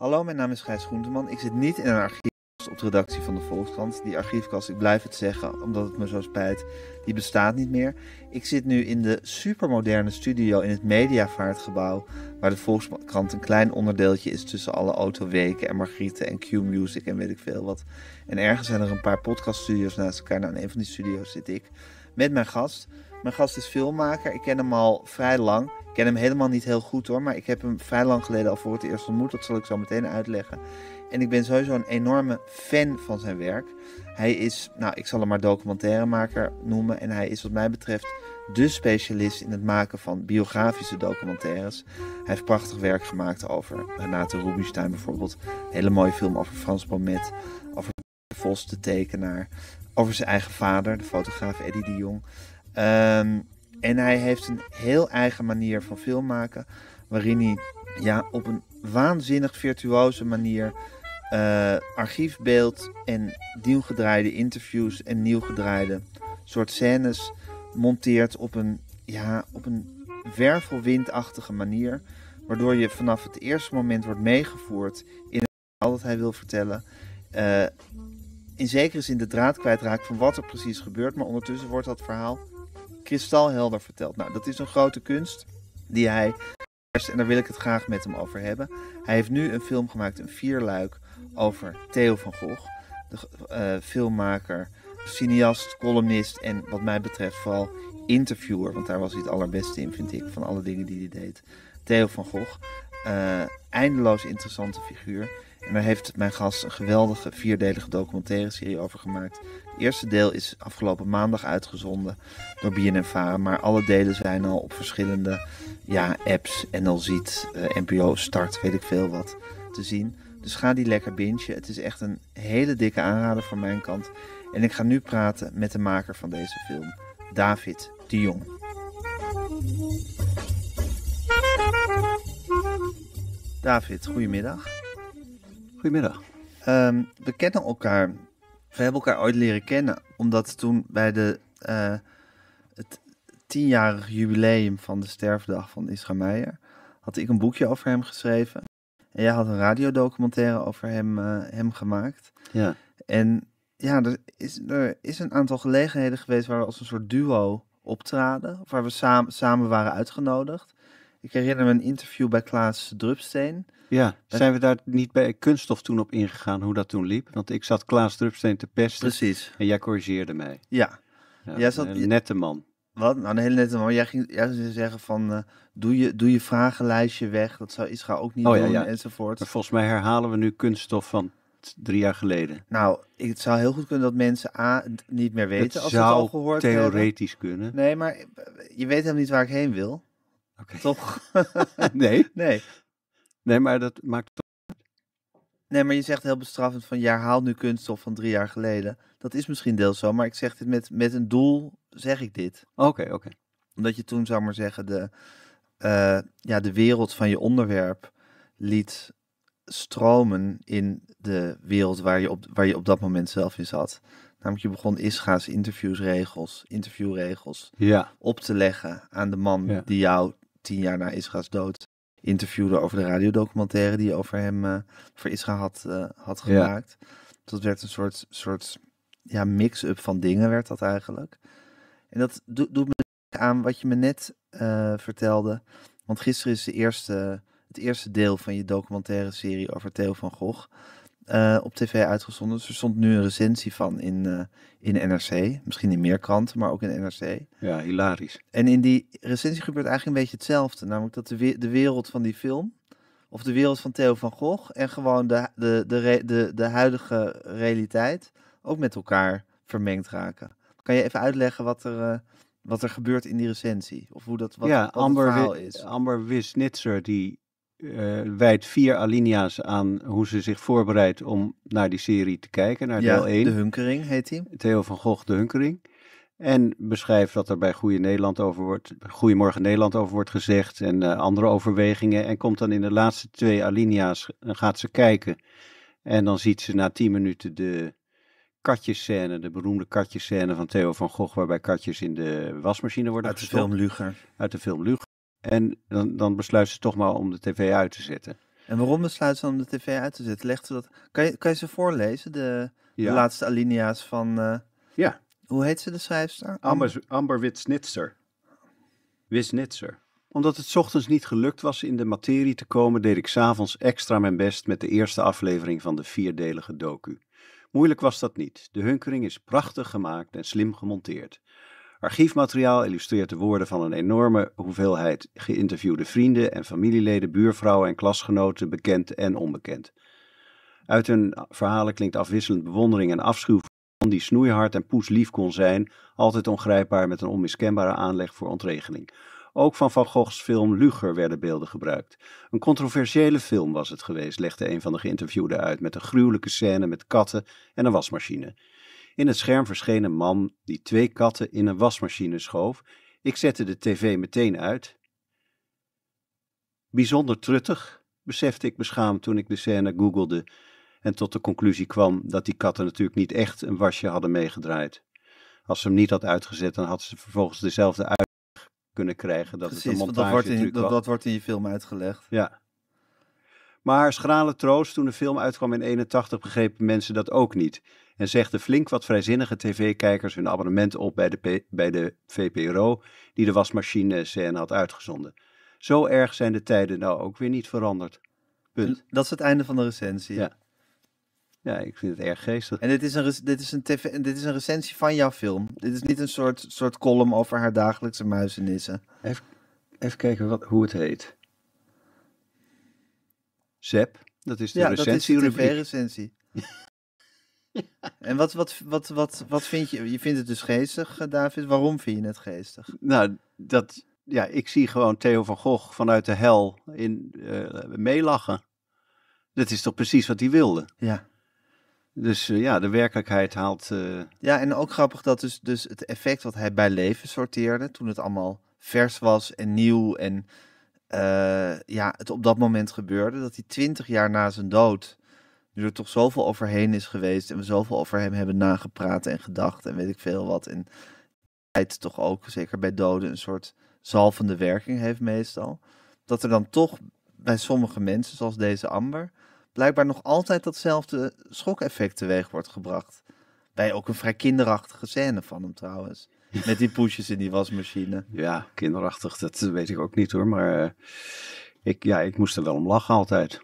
Hallo, mijn naam is Gijs Groenteman. Ik zit niet in een archiefkast op de redactie van de Volkskrant. Die archiefkast, ik blijf het zeggen, omdat het me zo spijt, die bestaat niet meer. Ik zit nu in de supermoderne studio in het Mediavaartgebouw, waar de Volkskrant een klein onderdeeltje is tussen alle Autoweken en Margrieten en Q-Music en weet ik veel wat. En ergens zijn er een paar podcaststudios naast elkaar. Nou, in een van die studio's zit ik met mijn gast. Mijn gast is filmmaker. Ik ken hem al vrij lang. Ik ken hem helemaal niet heel goed hoor, maar ik heb hem vrij lang geleden al voor het eerst ontmoet. Dat zal ik zo meteen uitleggen. En ik ben sowieso een enorme fan van zijn werk. Hij is, nou, ik zal hem maar documentairemaker noemen. En hij is, wat mij betreft, de specialist in het maken van biografische documentaires. Hij heeft prachtig werk gemaakt over Renate Rubinstein bijvoorbeeld. hele mooie film over Frans Bomet. Over Vos, de tekenaar. Over zijn eigen vader, de fotograaf Eddie de Jong. Ehm, en hij heeft een heel eigen manier van filmmaken. Waarin hij ja, op een waanzinnig virtuoze manier uh, archiefbeeld en nieuwgedraaide interviews en nieuwgedraaide soort scènes monteert op een, ja, op een wervelwindachtige manier. Waardoor je vanaf het eerste moment wordt meegevoerd in het verhaal dat hij wil vertellen. Eh, in zekere zin de draad kwijtraakt van wat er precies gebeurt. Maar ondertussen wordt dat verhaal kristalhelder vertelt. Nou, dat is een grote kunst die hij en daar wil ik het graag met hem over hebben. Hij heeft nu een film gemaakt, een vierluik, over Theo van Gogh. De eh, filmmaker, cineast, columnist en wat mij betreft vooral interviewer. Want daar was hij het allerbeste in, vind ik, van alle dingen die hij deed. Theo van Gogh, eh, eindeloos interessante figuur. En daar heeft mijn gast een geweldige vierdelige documentaire serie over gemaakt eerste deel is afgelopen maandag uitgezonden door BNNVARA. Maar alle delen zijn al op verschillende ja, apps, al Ziet, eh, NPO Start, weet ik veel wat, te zien. Dus ga die lekker bingen. Het is echt een hele dikke aanrader van mijn kant. En ik ga nu praten met de maker van deze film, David de Jong. David, goedemiddag. Goedemiddag. Ehm, we kennen elkaar we hebben elkaar ooit leren kennen, omdat toen bij de, eh, het tienjarig jubileum van de sterfdag van Isra Meijer, had ik een boekje over hem geschreven. En jij had een radiodocumentaire over hem, eh, hem gemaakt. Ja. En ja, er is, er is een aantal gelegenheden geweest waar we als een soort duo optraden. Of waar we samen samen waren uitgenodigd. Ik herinner me een interview bij Klaas Drupsteen. Ja, zijn we daar niet bij kunststof toen op ingegaan, hoe dat toen liep? Want ik zat Klaas Drupsteen te pesten. Precies. En jij corrigeerde mij. Ja. ja jij zat... Een nette man. Wat? Nou, een hele nette man. Jij ging jij zeggen van, eh, doe, je, doe je vragenlijstje weg. Dat zou Israël ook niet oh, doen, ja, enzovoort. Maar volgens mij herhalen we nu kunststof van drie jaar geleden. Nou, het zou heel goed kunnen dat mensen A, niet meer weten als het al gehoord theoretisch hebben. theoretisch kunnen. Nee, maar eh, je weet helemaal niet waar ik heen wil. Toch? nee. Nee. Nee, maar dat maakt toch. Nee, maar je zegt heel bestraffend van ja, haal nu kunststof van drie jaar geleden. Dat is misschien deels zo, maar ik zeg dit met, met een doel, zeg ik dit. Oké, oké. Omdat je toen, zou maar zeggen, de, eh, ja, de wereld van je onderwerp liet stromen in de wereld waar je op, waar je op dat moment zelf in zat. Namelijk, je begon ISGA's interviewsregels, interviewregels ja. op te leggen aan de man die jou tien jaar na Israëls dood interviewde over de radiodocumentaire die over hem eh, voor Israël had, eh, had gemaakt. Dat werd een soort, soort ja, mix-up van dingen werd dat eigenlijk. En dat doet me aan wat je me net eh, vertelde. Want gisteren is de eerste, het eerste deel van je documentaire serie over Theo van Gogh. Eh, op tv uitgezonden. Dus er stond nu een recensie van in, eh, in NRC. Misschien in meer kranten, maar ook in NRC. Ja, hilarisch. En in die recensie gebeurt eigenlijk een beetje hetzelfde. Namelijk dat de, de wereld van die film, of de wereld van Theo van Gogh... en gewoon de, de, de, de, de huidige realiteit ook met elkaar vermengd raken. Kan je even uitleggen wat er... Eh, wat er gebeurt in die recensie? Of hoe dat wat, ja, wat Amber, is? Amber Wisnitzer die eh, wijdt vier alinea's aan hoe ze zich voorbereidt om naar die serie te kijken, naar deel 1. De Hunkering heet hij. Theo van Gogh, De Hunkering. En beschrijft wat er bij Goeie Nederland over wordt, Goedemorgen Nederland over wordt gezegd en eh, andere overwegingen. En komt dan in de laatste twee alinea's en eh, gaat ze kijken. En dan ziet ze na tien minuten de katjescène, de beroemde katjescène van Theo van Gogh, waarbij katjes in de wasmachine worden Uit de Uit de film Luger. En dan, dan besluiten ze toch maar om de tv uit te zetten. En waarom besluiten ze om de tv uit te zetten? Legt ze dat... kan, je, kan je ze voorlezen, de, laatste alinea's van... Eh, ja. Hoe heet ze de schrijfster? Amber, Amber Witsnitzer. Witsnitzer. Omdat het ochtends niet gelukt was in de materie te komen, deed ik s'avonds extra mijn best met de eerste aflevering van de vierdelige docu. Moeilijk was dat niet. De hunkering is prachtig gemaakt en slim gemonteerd. Archiefmateriaal illustreert de woorden van een enorme hoeveelheid geïnterviewde vrienden en familieleden, buurvrouwen en klasgenoten, bekend en onbekend. Uit hun verhalen klinkt afwisselend bewondering en afschuw van die snoeihard en poeslief kon zijn, altijd ongrijpbaar met een onmiskenbare aanleg voor ontregeling. Ook van Van Goghs film Luger werden beelden gebruikt. Een controversiële film was het geweest, legde een van de geïnterviewden uit, met een gruwelijke scène met katten en een wasmachine. In het scherm verscheen een man die twee katten in een wasmachine schoof. Ik zette de tv meteen uit. Bijzonder truttig, besefte ik beschaamd toen ik de scène googelde en tot de conclusie kwam dat die katten natuurlijk niet echt een wasje hadden meegedraaid. Als ze hem niet had uitgezet, dan hadden ze vervolgens dezelfde uit kunnen krijgen dat Precies, het een dat dat, dat wordt in je film uitgelegd. Ja, maar schrale troost, toen de film uitkwam in 81 begrepen mensen dat ook niet. En zegden flink wat vrijzinnige tv-kijkers hun abonnement op bij de, bij de VPRO, die de wasmachine-scène had uitgezonden. Zo erg zijn de tijden nou ook weer niet veranderd. Punt. Dat is het einde van de recensie. Ja. Ja, ik vind het erg geestig. En dit is een, dit is een, tv, dit is een recensie van jouw film. Dit is niet een soort, soort column over haar dagelijkse muizenissen. Even, even kijken wat, hoe het heet. Zep, dat is de recensie. Ja, dat is de recensie En wat, wat, wat, wat, wat vind je? Je vindt het dus geestig, eh, David. Waarom vind je het geestig? Nou, dat, ja, ik zie gewoon Theo van Gogh vanuit de hel in, eh, meelachen. Dat is toch precies wat hij wilde? Ja. Dus eh, ja, de werkelijkheid haalt. Ja, en ook grappig dat dus, dus het effect wat hij bij leven sorteerde. toen het allemaal vers was en nieuw en eh, ja, het op dat moment gebeurde. Dat hij twintig jaar na zijn dood, nu er toch zoveel overheen is geweest en we zoveel over hem hebben nagepraat en gedacht en weet ik veel wat. En tijd toch ook, zeker bij doden, een soort zalvende werking heeft meestal. Dat er dan toch bij sommige mensen, zoals deze Amber, blijkbaar nog altijd datzelfde schokeffect teweeg wordt gebracht. Bij ook een vrij kinderachtige scène van hem trouwens. Met die poesjes in die wasmachine. Ja, kinderachtig, dat weet ik ook niet hoor. Maar eh, ik, ja, ik moest er wel om lachen altijd.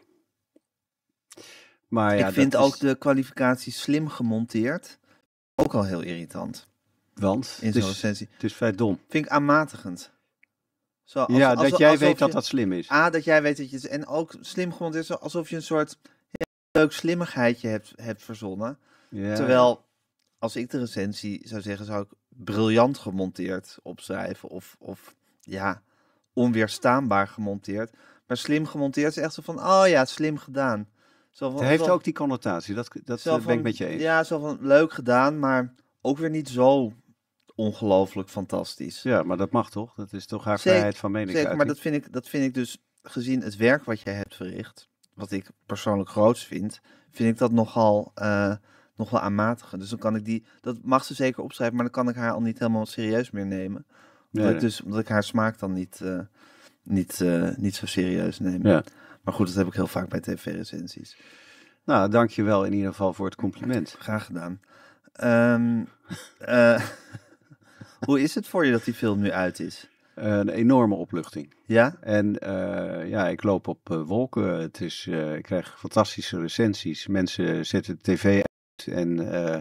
Maar ja, ik vind ook de kwalificatie slim gemonteerd ook al heel irritant. Want? In zo'n Het is vrij dom. Vind ik aanmatigend. Zo, als, ja, als, dat jij weet dat dat slim is. Ah, dat jij weet dat je En ook slim gemonteerd is alsof je een soort leuk slimmigheidje hebt, hebt verzonnen. Terwijl, als ik de recensie zou zeggen, zou ik briljant gemonteerd opschrijven. Of, of ja, onweerstaanbaar gemonteerd. Maar slim gemonteerd is echt zo van, oh ja, slim gedaan. Zo van, het heeft ook die connotatie, dat, dat eh, ben ik met je eens. Ja, zo van, leuk gedaan, maar ook weer niet zo ongelooflijk fantastisch. Ja, maar dat mag toch? Dat is toch haar vrijheid van mening. Zeker, maar dat vind, ik, dat vind ik dus, gezien het werk wat jij hebt verricht, wat ik persoonlijk groots vind, vind ik dat nogal... Eh, nog wel aanmatigen. Dus dan kan ik die, dat mag ze zeker opschrijven, maar dan kan ik haar al niet helemaal serieus meer nemen. dus, omdat ik haar smaak dan niet, eh, niet, eh, niet zo serieus neem. Maar goed, dat heb ik heel vaak bij tv-recensies. Nou, dankjewel in ieder geval voor het compliment. Graag gedaan. Ehm, eh, hoe is het voor je dat die film nu uit is? Een enorme opluchting. Ja? En ja, ik loop op wolken. Het is, ik krijg fantastische recensies. Mensen zetten tv en eh,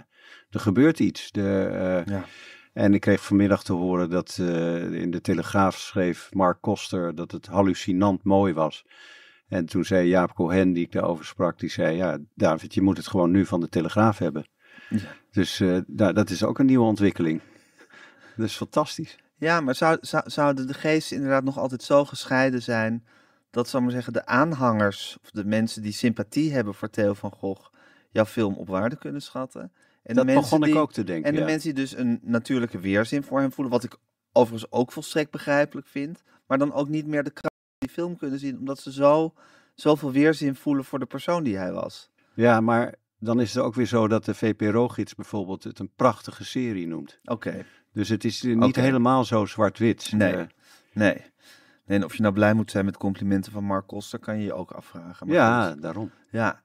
er gebeurt iets. De, eh, ja. En ik kreeg vanmiddag te horen dat eh, in de Telegraaf schreef Mark Koster dat het hallucinant mooi was. En toen zei Jaap Cohen, die ik daarover sprak, die zei: Ja, David, je moet het gewoon nu van de Telegraaf hebben. Ja. Dus nou, dat is ook een nieuwe ontwikkeling. Dat is fantastisch. Ja, maar zou, zouden de geesten inderdaad nog altijd zo gescheiden zijn dat, zou maar zeggen, de aanhangers of de mensen die sympathie hebben voor Theo van Gogh jouw film op waarde kunnen schatten. En dat begon ik ook te denken. En de mensen die dus een natuurlijke weerzin voor hem voelen, wat ik overigens ook volstrekt begrijpelijk vind, maar dan ook niet meer de kracht van die film kunnen zien, omdat ze zo, zoveel weerzin voelen voor de persoon die hij was. Ja, maar dan is het ook weer zo dat de VPRO-gids bijvoorbeeld het een prachtige serie noemt. Oké. Dus het is niet helemaal zo zwart-wit. Eh. Nee, nee. nee. En of je nou blij moet zijn met complimenten van Mark Koster, kan je je ook afvragen. ja, daarom. Ja.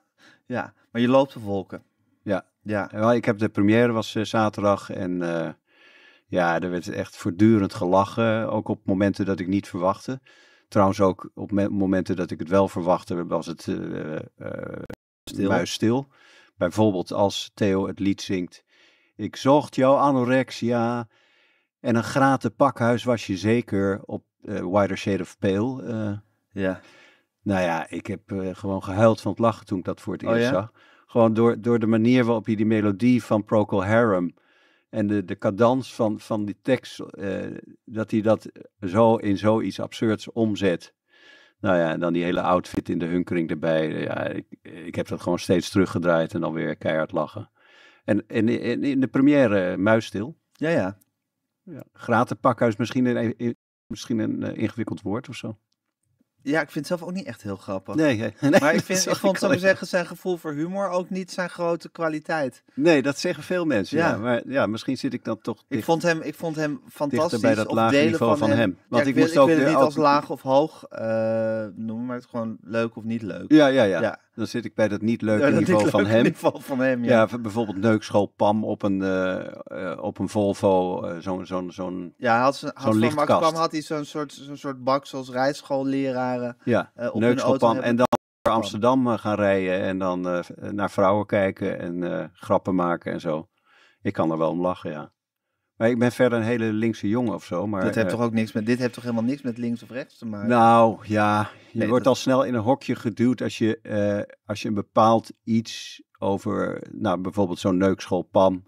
ja. Maar je loopt de volken. Ja. ja. Wel, ik heb de première was eh, zaterdag en eh, ja, er werd echt voortdurend gelachen. Ook op momenten dat ik niet verwachtte. Trouwens ook op momenten dat ik het wel verwachtte, was het eh, stil. muisstil. Bijvoorbeeld als Theo het lied zingt. Ik zocht jouw anorexia en een gratis pakhuis was je zeker op Wider Shade of Pale. ja. Nou ja, ik heb eh, gewoon gehuild van het lachen toen ik dat voor het oh eerst zag. Gewoon door, door de manier waarop je die melodie van Procol Harum en de, de cadans van, van die tekst, eh, dat hij dat zo in zoiets absurds omzet. Nou ja, en dan die hele outfit in de hunkering erbij. Ja, ik, ik heb dat gewoon steeds teruggedraaid en dan weer keihard lachen. En, en, in de première eh, muisstil. Ja, ja. ja. Gratenpakhuis, misschien een, misschien een ingewikkeld woord of zo. Ja, ik vind het zelf ook niet echt heel grappig. Nee, nee, maar ik, vind, vond, zou zeggen, zijn gevoel voor humor ook niet zijn grote kwaliteit. Nee, dat zeggen veel mensen. Ja, maar ja, misschien zit ik dan toch. ik vond hem, ik vond hem fantastisch. Bij dat niveau van, hem. Want ik, ik, moest wil, ik wil het niet als laag of hoog uh, noemen, maar het gewoon leuk of niet leuk. ja, ja. ja. Dan zit ik bij dat niet leuke niveau, van hem. van hem. Ja, bijvoorbeeld neukschool Pam op een, eh, eh, op een Volvo, uh, zo'n zo'n Ja, had ze, had Pam had hij zo'n soort, zo'n soort bak zoals rijschoolleraren. Ja, uh, neukschool Pam. En dan naar Amsterdam gaan rijden en dan naar vrouwen kijken en grappen maken en zo. Ik kan er wel om lachen, ja. Maar ik ben verder een hele linkse jongen of zo. Maar, dat heeft eh, toch ook niks met, dit heeft toch helemaal niks met links of rechts te maken? Nou ja, je wordt al snel in een hokje geduwd als je, eh, als je een bepaald iets over, nou bijvoorbeeld zo'n neukschool Pam.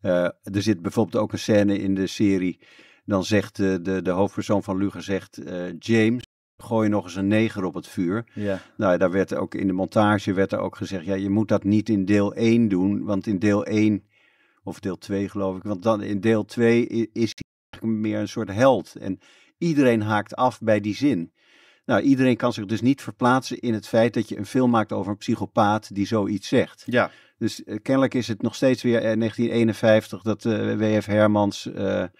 Eh, er zit bijvoorbeeld ook een scène in de serie. Dan zegt de, de, de hoofdpersoon van Luger, zegt James, gooi nog eens een neger op het vuur. Ja. Nou, daar werd ook in de montage werd er ook gezegd, ja, je moet dat niet in deel 1 doen, want in deel 1 of deel 2 geloof ik. Want dan in deel 2 is hij meer een soort held. En iedereen haakt af bij die zin. Nou, iedereen kan zich dus niet verplaatsen in het feit dat je een film maakt over een psychopaat die zoiets zegt. Ja. Dus eh, kennelijk is het nog steeds weer 1951 eh, dat uh, eh, W.F. Hermans de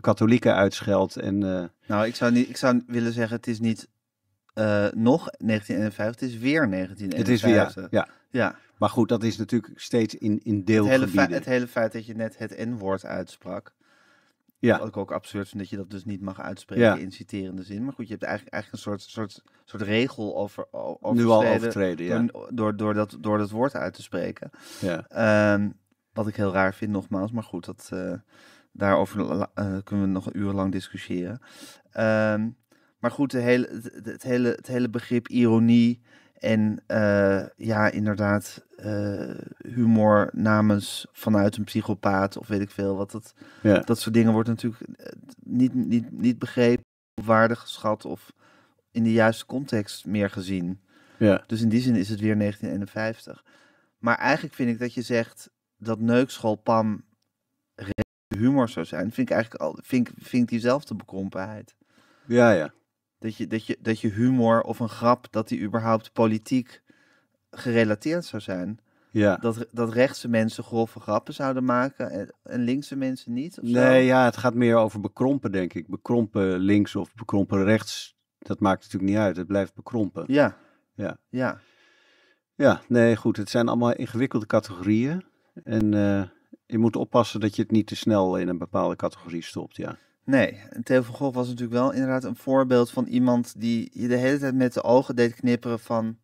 katholieken uitscheldt. En, Nou, ik zou, niet, ik zou willen zeggen, het is niet nog 1951, het is weer 1951. Het is weer, ja. ja. Ja. Maar goed, dat is natuurlijk steeds in, in deelgebieden. Het hele, feit, het hele feit dat je net het N-woord uitsprak. Ja. Wat ik ook absurd vind dat je dat dus niet mag uitspreken in citerende zin. Maar goed, je hebt eigenlijk, eigenlijk een soort, soort, soort regel over, nu al overtreden. Ja. Door, door, dat, door dat woord uit te spreken. Ja. Ehm, wat ik heel raar vind, nogmaals. Maar goed, dat, eh, daarover eh, kunnen we nog urenlang discussiëren. Ehm, maar goed, de hele, het, hele, het hele begrip ironie en eh, ja, inderdaad, eh, humor namens vanuit een psychopaat of weet ik veel wat. Dat, ja. dat soort dingen wordt natuurlijk eh, niet, niet, niet begrepen, waardig geschat of in de juiste context meer gezien. Ja. Dus in die zin is het weer 1951. Maar eigenlijk vind ik dat je zegt dat neukschool Pam humor zou zijn, vind ik eigenlijk al, vind, vind ik diezelfde bekrompenheid. Ja, ja. Dat je, dat, je, dat je humor of een grap, dat die überhaupt politiek gerelateerd zou zijn. Ja. Dat, dat rechtse mensen grove grappen zouden maken en, linkse mensen niet? Nee, ja, het gaat meer over bekrompen, denk ik. Bekrompen links of bekrompen rechts, dat maakt natuurlijk niet uit. Het blijft bekrompen. Ja. Ja. Ja. Ja, nee, goed. Het zijn allemaal ingewikkelde categorieën. En eh, je moet oppassen dat je het niet te snel in een bepaalde categorie stopt, ja. Nee, en Theo van Gogh was natuurlijk wel inderdaad een voorbeeld van iemand die je de hele tijd met de ogen deed knipperen van...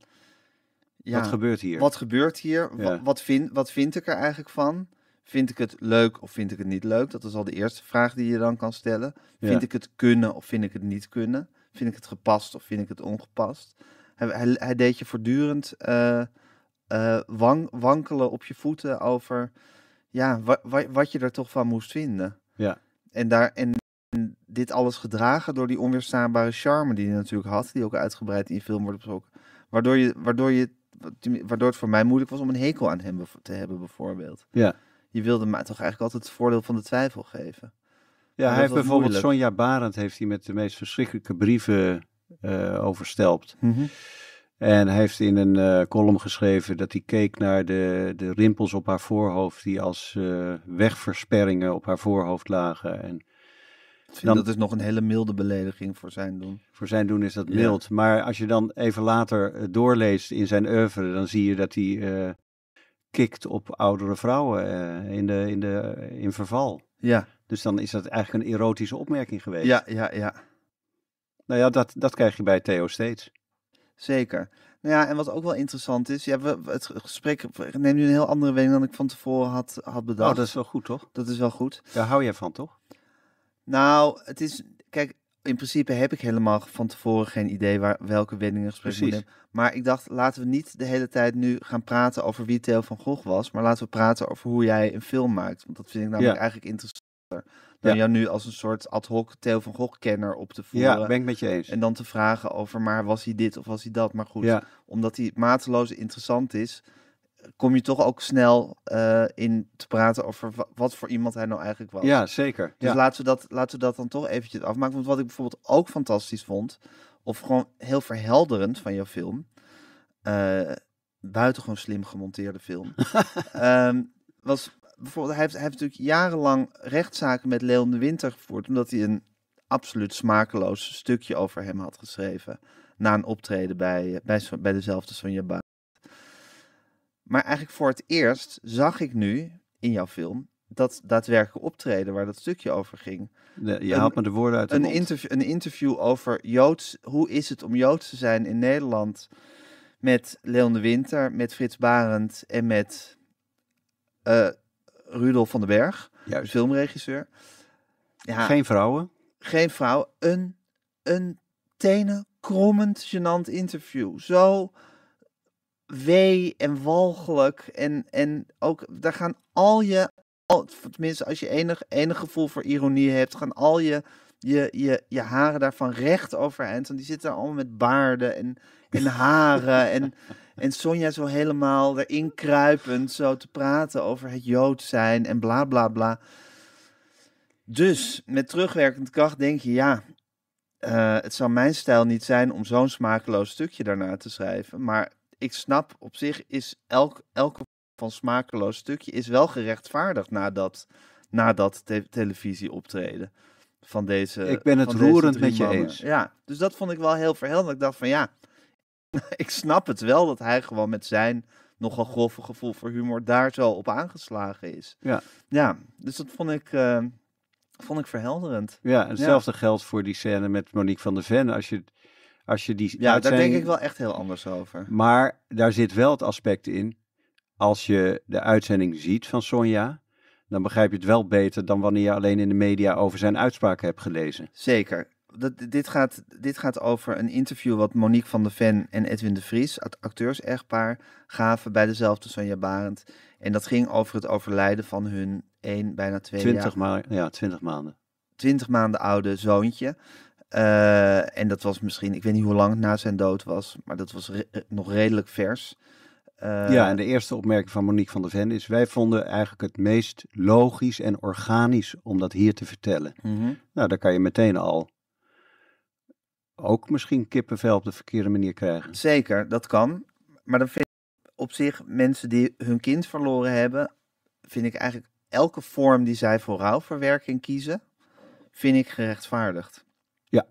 Ja, wat gebeurt hier? Wat gebeurt hier? Wat, vind, wat vind ik er eigenlijk van? Vind ik het leuk of vind ik het niet leuk? Dat is al de eerste vraag die je dan kan stellen. Vind ik het kunnen of vind ik het niet kunnen? Vind ik het gepast of vind ik het ongepast? Hij, hij, deed je voortdurend uh, wankelen op je voeten over ja, wat je er toch van moest vinden. Ja. En, daar, en dit alles gedragen door die onweerstaanbare charme die hij natuurlijk had, die ook uitgebreid in film wordt besproken. Waardoor, je, waardoor, je, waardoor het voor mij moeilijk was om een hekel aan hem te hebben, bijvoorbeeld. Ja. Je wilde mij toch eigenlijk altijd het voordeel van de twijfel geven. Ja, hij heeft bijvoorbeeld moeilijk. Sonja Barend heeft hij met de meest verschrikkelijke brieven uh, overstelpt. Mhm. En hij heeft in een eh, column geschreven dat hij keek naar de, de rimpels op haar voorhoofd, die als eh, wegversperringen op haar voorhoofd lagen. En dan, dat is nog een hele milde belediging voor zijn doen. Voor zijn doen is dat mild. Maar als je dan even later eh, doorleest in zijn oeuvre, dan zie je dat hij eh, kikt op oudere vrouwen eh, in, de, in, de, in verval. Ja. Dus dan is dat eigenlijk een erotische opmerking geweest. Ja, ja, ja. Nou ja, dat, dat krijg je bij Theo steeds. Zeker. Nou ja, en wat ook wel interessant is, ja, we, het gesprek neemt nu een heel andere wending dan ik van tevoren had, had oh, bedacht. Oh, dat is wel goed, toch? Dat is wel goed. Daar hou jij van, toch? Nou, het is. Kijk, in principe heb ik helemaal van tevoren geen idee waar welke wendingen gesprek moet hebben. Maar ik dacht, laten we niet de hele tijd nu gaan praten over wie Theo van Gogh was. Maar laten we praten over hoe jij een film maakt. Want dat vind ik namelijk eigenlijk interessanter. Dan jou nu als een soort ad hoc Theo van Gogh kenner op te voeren. Ja, ben met je eens. En dan te vragen over, maar was hij dit of was hij dat? Maar goed, omdat hij mateloos interessant is, kom je toch ook snel eh, in te praten over wat voor iemand hij nou eigenlijk was. Ja, zeker. Dus Laten, we dat, laten we dat dan toch eventjes afmaken. Want wat ik bijvoorbeeld ook fantastisch vond, of gewoon heel verhelderend van jouw film, uh, buitengewoon slim gemonteerde film, ehm, was bijvoorbeeld, hij heeft, hij heeft natuurlijk jarenlang rechtszaken met Leon de Winter gevoerd, omdat hij een absoluut smakeloos stukje over hem had geschreven na een optreden bij, eh, bij, bij dezelfde Sonja Baan. Maar eigenlijk voor het eerst zag ik nu in jouw film dat daadwerkelijk optreden waar dat stukje over ging. je haalt me de woorden uit een, interview, een interview over Joods, hoe is het om Joods te zijn in Nederland met Leon de Winter, met Frits Barend en met eh, Rudolf van den Berg, Juist. filmregisseur. Ja, geen vrouwen? Geen vrouw. Een, een tenen krommend gênant interview. Zo wee en walgelijk. En, en ook, daar gaan al je, tenminste als je enig, enig gevoel voor ironie hebt, gaan al je, je, je, je haren daarvan recht overeind. Want die zitten allemaal met baarden en, en haren. en, en Sonja zo helemaal erin kruipend zo te praten over het Jood zijn en bla bla bla. Dus met terugwerkend kracht denk je, ja, eh, het zou mijn stijl niet zijn om zo'n smakeloos stukje daarna te schrijven. Maar ik snap op zich is elk, elke van smakeloos stukje is wel gerechtvaardigd na dat, televisie optreden van deze. Ik ben het roerend met je eens. Ja, dus dat vond ik wel heel verhelderend. Ik dacht van ja, ik snap het wel dat hij gewoon met zijn nogal grove gevoel voor humor daar zo op aangeslagen is. Ja, ja dus dat vond ik. Eh, vond ik verhelderend. Ja, hetzelfde ja. geldt voor die scène met Monique van der Ven. Als je als je die ja, daar denk ik wel echt heel anders over. Maar daar zit wel het aspect in. Als je de uitzending ziet van Sonja, dan begrijp je het wel beter dan wanneer je alleen in de media over zijn uitspraken hebt gelezen. Zeker. Dat, dit, gaat, dit gaat over een interview wat Monique van der Ven en Edwin de Vries, acteurs-echtpaar, gaven bij dezelfde Sonja Barend. En dat ging over het overlijden van hun één, bijna twee jaar... Ma ja, twintig maanden. Twintig maanden oude zoontje. Eh, en dat was misschien, ik weet niet hoe lang het na zijn dood was, maar dat was nog redelijk vers. Eh, ja, en de eerste opmerking van Monique van der Ven is: Wij vonden eigenlijk het meest logisch en organisch om dat hier te vertellen. Mhm. Nou, dan kan je meteen al ook misschien kippenvel op de verkeerde manier krijgen. Zeker, dat kan. Maar dan vind ik op zich mensen die hun kind verloren hebben, vind ik eigenlijk elke vorm die zij voor rouwverwerking kiezen, vind ik gerechtvaardigd. Ja,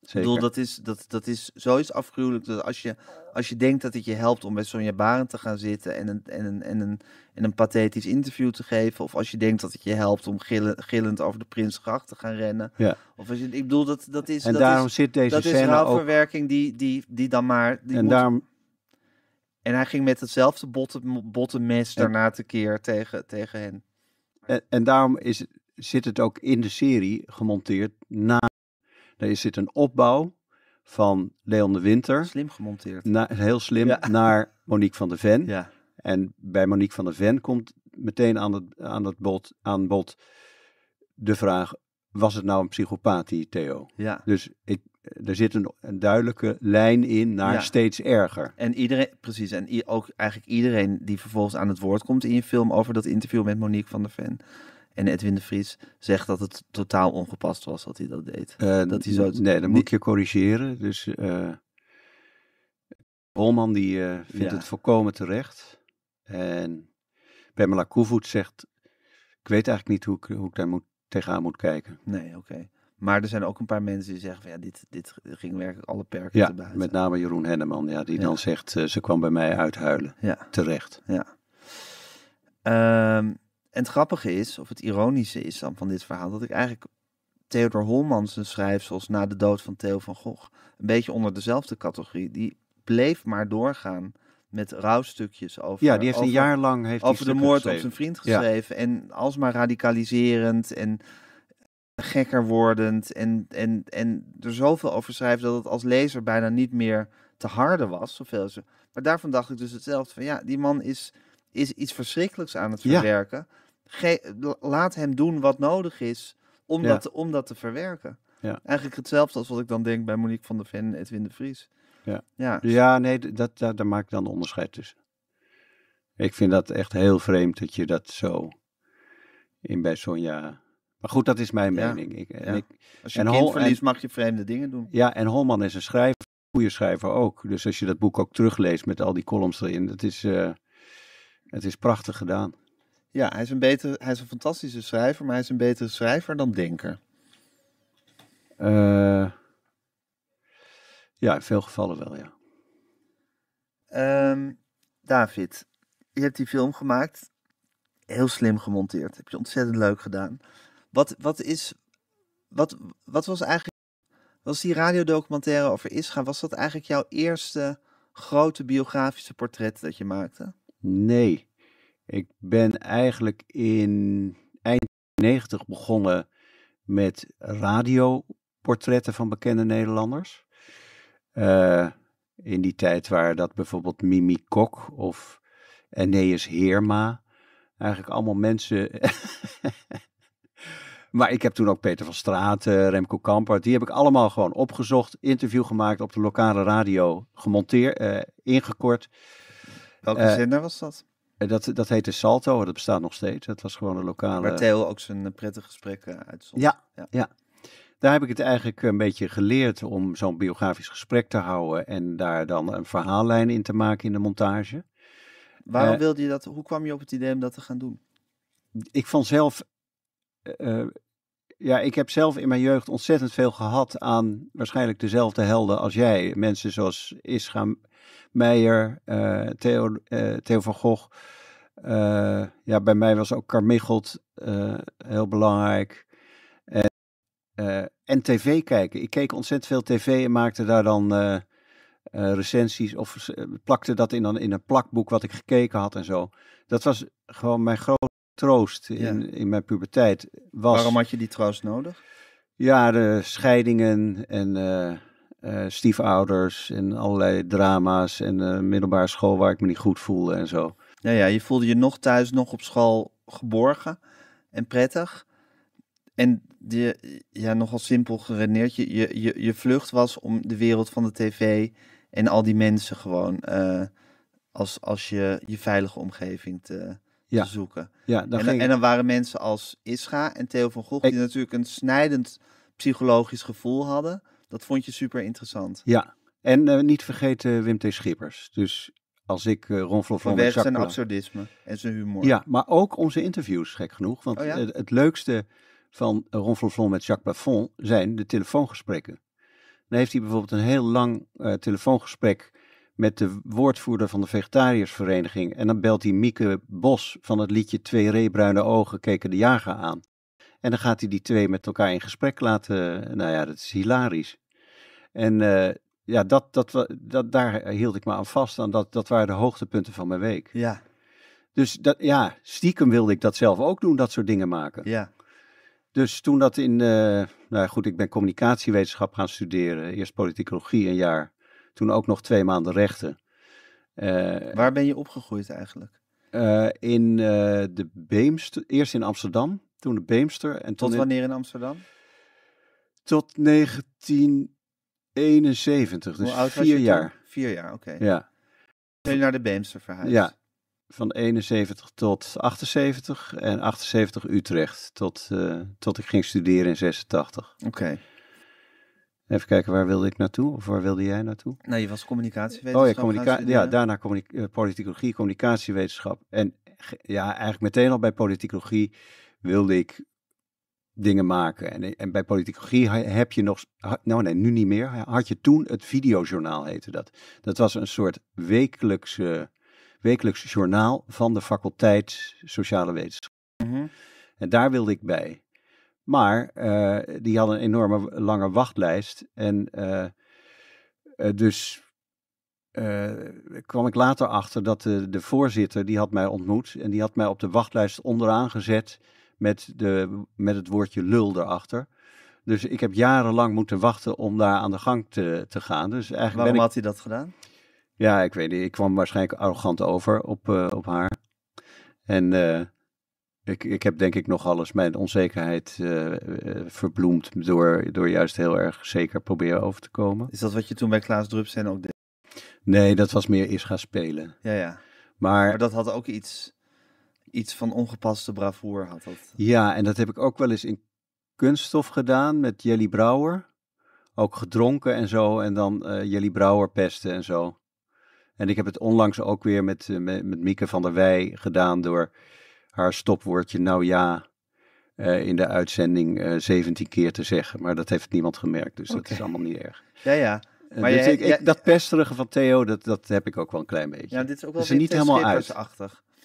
zeker. Ik bedoel, dat is, dat, dat is zoiets afgruwelijk. Dat als je, als je denkt dat het je helpt om bij Sonja Barend te gaan zitten en een, en een, en een, en een pathetisch interview te geven. Of als je denkt dat het je helpt om gillend, gillend over de Prinsgracht te gaan rennen. Ja. Of als je, ik bedoel, dat, dat is. En daarom zit deze dat is ook... die, die, die dan maar. Die en daarom. En hij ging met hetzelfde botte, botte mes daarna tekeer tegen, tegen hen. En, en daarom is, zit het ook in de serie gemonteerd na daar is een opbouw van Leon de Winter. Slim gemonteerd. heel slim naar Monique van der Ven. Ja. En bij Monique van der Ven komt meteen aan, het, aan, het bod, aan bod de vraag: was het nou een psychopathie Theo? Ja. Dus ik, er zit een, duidelijke lijn in naar steeds erger. En iedereen, precies. En ook eigenlijk iedereen die vervolgens aan het woord komt in je film over dat interview met Monique van der Ven, en Edwin de Vries zegt dat het totaal ongepast was dat hij dat deed. Eh, dat hij zo... Nee, dan moet ik je corrigeren. Dus uh, Holman die uh, vindt het volkomen terecht. En Pamela Koevoet zegt, ik weet eigenlijk niet hoe ik, hoe ik daar moet, tegenaan moet kijken. Nee, oké. Maar er zijn ook een paar mensen die zeggen van ja, dit, dit ging werkelijk alle perken ja, te buiten. met name Jeroen Henneman, ja, die dan zegt, ze kwam bij mij uithuilen. Ja. Terecht. Ja. Um, en het grappige is, of het ironische is dan van dit verhaal, dat ik eigenlijk Theodor Holmans een schrijfsels na de dood van Theo van Gogh, een beetje onder dezelfde categorie, die bleef maar doorgaan met rouwstukjes over. Ja, die heeft een jaar lang heeft over de moord op zijn vriend geschreven en alsmaar radicaliserend en gekker wordend en, en, en er zoveel over schrijven dat het als lezer bijna niet meer te harde was. Zoveel ze. Maar daarvan dacht ik dus hetzelfde van ja, die man is, is iets verschrikkelijks aan het verwerken laat hem doen wat nodig is om, dat, om dat te verwerken. Ja. Eigenlijk hetzelfde als wat ik dan denk bij Monique van der Ven en Edwin de Vries. Ja, ja. nee, dat, daar, maak ik dan onderscheid tussen. Ik vind dat echt heel vreemd dat je dat zo in bij Sonja... Maar goed, dat is mijn mening. Ik, als je en kind verliest, mag je vreemde dingen doen. Ja, en Holman is een schrijver, een goede schrijver ook. Dus als je dat boek ook terugleest met al die columns erin, dat is, eh, het is prachtig gedaan. Ja, hij is, een beter, hij is een fantastische schrijver, maar hij is een betere schrijver dan denker. Eh, ja, in veel gevallen wel, ja. Ehm, David, je hebt die film gemaakt. Heel slim gemonteerd. Heb je ontzettend leuk gedaan. Wat, wat, is, wat, wat was eigenlijk. Was die radiodocumentaire over Ischa, was dat eigenlijk jouw eerste grote biografische portret dat je maakte? Nee. Ik ben eigenlijk in eind 90 begonnen met radioportretten van bekende Nederlanders. Eh, in die tijd waren dat bijvoorbeeld Mimi Kok of Eneas Heerma. Eigenlijk allemaal mensen. maar ik heb toen ook Peter van Straat, eh, Remco Kampert. Die heb ik allemaal gewoon opgezocht, interview gemaakt op de lokale radio, gemonteerd, eh, ingekort. Welke uh, zender was dat? Eh, dat, dat heette Salto, dat bestaat nog steeds. Dat was gewoon een lokale... Waar Theo ook zijn eh, prettige gesprekken uitzond. Ja, ja, Daar heb ik het eigenlijk een beetje geleerd om zo'n biografisch gesprek te houden en daar dan een verhaallijn in te maken in de montage. Waarom eh, wilde je dat? Hoe kwam je op het idee om dat te gaan doen? Ik vond zelf. ja, ik heb zelf in mijn jeugd ontzettend veel gehad aan waarschijnlijk dezelfde helden als jij. Mensen zoals Israël. Meijer, eh, Theo, eh, Theo van Gogh. Eh, ja, bij mij was ook Carmichelt heel belangrijk. en tv kijken. Ik keek ontzettend veel tv en maakte daar dan recensies of plakte dat in, dan in een plakboek wat ik gekeken had en zo. Dat was gewoon mijn grote troost in, in mijn puberteit. Was, Waarom had je die troost nodig? Ja, de scheidingen en uh, stiefouders en allerlei drama's en middelbare school waar ik me niet goed voelde en zo. Ja, ja, je voelde je nog thuis, nog op school geborgen en prettig. En je, ja, nogal simpel geredeneerd, je, je, je, vlucht was om de wereld van de tv en al die mensen gewoon eh, als, als je, je veilige omgeving te, zoeken. Ja, dan en, ging... en, dan waren mensen als Ischa en Theo van Gogh, die natuurlijk een snijdend psychologisch gevoel hadden dat vond je super interessant. Ja, en eh, niet vergeten Wim T. Schippers. Dus als ik uh, Ron van Vanwege zijn eh, absurdisme en zijn humor. Ja, maar ook onze interviews, gek genoeg. Want oh het, leukste van Ron Flon met Jacques Plafond zijn de telefoongesprekken. Dan heeft hij bijvoorbeeld een heel lang telefoongesprek met de woordvoerder van de vegetariërsvereniging. En dan belt hij Mieke Bos van het liedje Twee reebruine ogen keken de jager aan. En dan gaat hij die twee met elkaar in gesprek laten. Nou ja, dat is hilarisch. En eh, ja, dat, dat, dat, daar hield ik me aan vast. Aan dat, dat waren de hoogtepunten van mijn week. Ja. Dus dat, ja, stiekem wilde ik dat zelf ook doen, dat soort dingen maken. Ja. Dus toen dat in, eh, nou goed, ik ben communicatiewetenschap gaan studeren. Eerst politicologie een jaar, toen ook nog twee maanden rechten. Eh, Waar ben je opgegroeid eigenlijk? in de Beemster, eerst in Amsterdam, toen de Beemster. En tot wanneer in Amsterdam? Tot 19... 71, dus vier jaar. toen? Vier jaar, oké. Ja. Zijn naar de Beemster verhuisd? Ja, van 71 tot 78 en 78 Utrecht, tot, eh, tot ik ging studeren in 86. Oké. Even kijken, waar wilde ik naartoe of waar wilde jij naartoe? Nou, je was communicatiewetenschap. Oh ja, communica ja daarna communi- ik eh, politicologie, communicatiewetenschap. En ja, eigenlijk meteen al bij politicologie wilde ik dingen maken. En, en bij politicologie heb je nog, nou nee, nu niet meer, had je toen het videojournaal heette dat. Dat was een soort wekelijkse, wekelijks journaal van de faculteit Sociale Wetenschap. Mm En daar wilde ik bij. Maar eh, die hadden een enorme lange wachtlijst. En eh, eh, dus kwam ik later achter dat de, de voorzitter, die had mij ontmoet. En die had mij op de wachtlijst onderaan gezet met, de, met het woordje lul erachter. Dus ik heb jarenlang moeten wachten om daar aan de gang te, te gaan. Dus eigenlijk Waarom ik... had hij dat gedaan? Ja, ik weet niet. Ik kwam waarschijnlijk arrogant over op, eh, op haar. En eh, ik, ik heb denk ik nog alles mijn onzekerheid eh, verbloemd door, door juist heel erg zeker proberen over te komen. Is dat wat je toen bij Klaas Drupsen ook deed? Nee, dat was meer is gaan spelen. Ja, ja. maar dat had ook iets iets van ongepaste bravoer had dat. Eh. Ja, en dat heb ik ook wel eens in kunststof gedaan met Jelly Brouwer. Ook gedronken en zo, en dan uh, Jelly Brouwer pesten en zo. En ik heb het onlangs ook weer met, eh, met, met, Mieke van der Wij gedaan door haar stopwoordje nou ja in de uitzending 17 keer te zeggen. Maar dat heeft niemand gemerkt, dus dat is allemaal niet erg. Ja, ja. Maar dus jij, dat pesterige van Theo, dat, dat heb ik ook wel een klein beetje. Ja, dit is ook wel dus niet helemaal uit.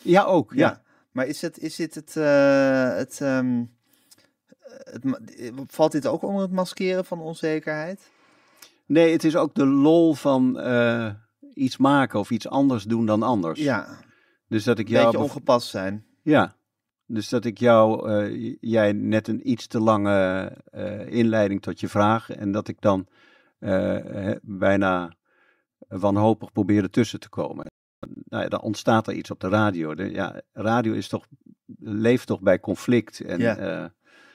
Ja, ook. ja. Maar is, het, is dit het. Eh, het, ehm, eh, valt dit ook onder het maskeren van onzekerheid? Nee, het is ook de lol van eh, iets maken of iets anders doen dan anders. Ja. Dus dat ik jou. Beetje ongepast zijn. Ja. Dus dat ik jou, jij net een iets te lange inleiding tot je vraag. En dat ik dan bijna wanhopig probeerde tussen te komen nou dan ontstaat er iets op de radio. ja, radio is toch, leeft toch bij conflict en, eh, en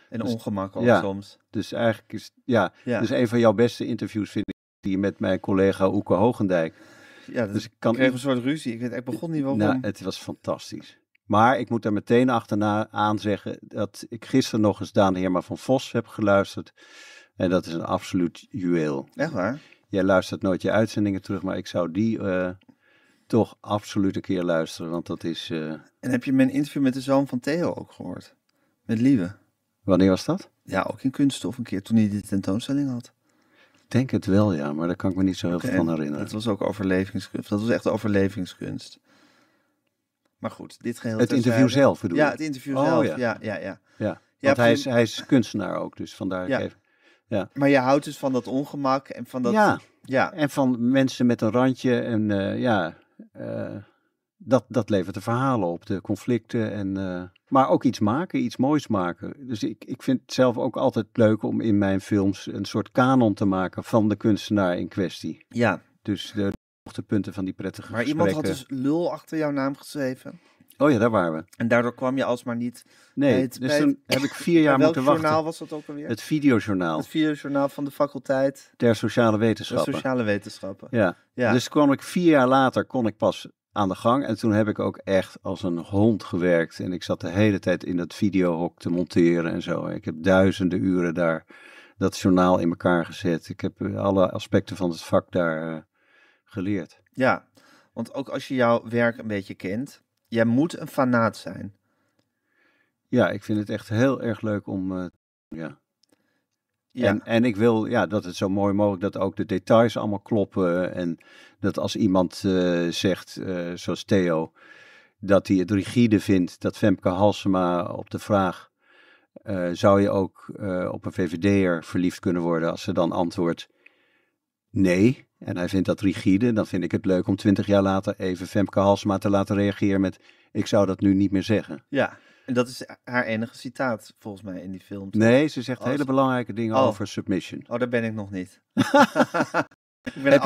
dus ongemak ook soms. Dus eigenlijk is, ja, dus een van jouw beste interviews vind ik die met mijn collega Oeke Hogendijk. Ja, dus ik kan, kreeg een soort ruzie. Ik weet, ik begon niet waarom. Nou, het was fantastisch. Maar ik moet daar meteen achterna aan zeggen dat ik gisteren nog eens Daan Heerma van Vos heb geluisterd. En dat is een absoluut juweel. Echt waar? Jij luistert nooit je uitzendingen terug, maar ik zou die eh, toch absoluut een keer luisteren, want dat is... Eh, en heb je mijn interview met de zoon van Theo ook gehoord? Met Lieve? Wanneer was dat? Ja, ook in Kunststof een keer, toen hij die tentoonstelling had. Ik denk het wel, ja, maar daar kan ik me niet zo heel veel van herinneren. Dat was ook overlevingskunst, dat was echt overlevingskunst. Maar goed, dit geheel... Het interview zelf bedoel je? Ja, het interview oh, zelf, ja, ja, ja. ja. ja. Want hij is, hij is kunstenaar ook, dus vandaar ja. even. Ja. Maar je houdt dus van dat ongemak en van dat... Ja, ja. en van mensen met een randje en eh, ja... Eh, dat, dat levert de verhalen op, de conflicten. En, eh, maar ook iets maken, iets moois maken. Dus ik, ik vind het zelf ook altijd leuk om in mijn films een soort kanon te maken van de kunstenaar in kwestie. Ja. Dus de hoogtepunten van die prettige Maar iemand had dus lul achter jouw naam geschreven? Oh ja, daar waren we. En daardoor kwam je alsmaar niet. Nee, dus toen heb ik vier jaar moeten wachten. Welk journaal was dat ook alweer? Het videojournaal. Het videojournaal van de faculteit. Der sociale wetenschappen. Der sociale wetenschappen. Ja. ja. Dus kwam ik vier jaar later, kon ik pas aan de gang. En toen heb ik ook echt als een hond gewerkt. En ik zat de hele tijd in dat videohok te monteren en zo. Ik heb duizenden uren daar dat journaal in elkaar gezet. Ik heb eh, alle aspecten van het vak daar eh, geleerd. Ja, want ook als je jouw werk een beetje kent, jij moet een fanaat zijn. Ja, ik vind het echt heel erg leuk om. Eh, ja. Ja. En, ik wil ja, dat het zo mooi mogelijk dat ook de details allemaal kloppen. En dat als iemand eh, zegt, eh, zoals Theo, dat hij het rigide vindt dat Femke Halsema op de vraag: zou je ook op een VVD'er verliefd kunnen worden? Als ze dan antwoordt: nee. En hij vindt dat rigide. Dan vind ik het leuk om twintig jaar later even Femke Halsma te laten reageren met... ik zou dat nu niet meer zeggen. Ja, en dat is haar enige citaat volgens mij in die film. Nee, ze zegt oh, hele belangrijke dingen oh. over submission. Oh, daar ben ik nog niet. ik, ben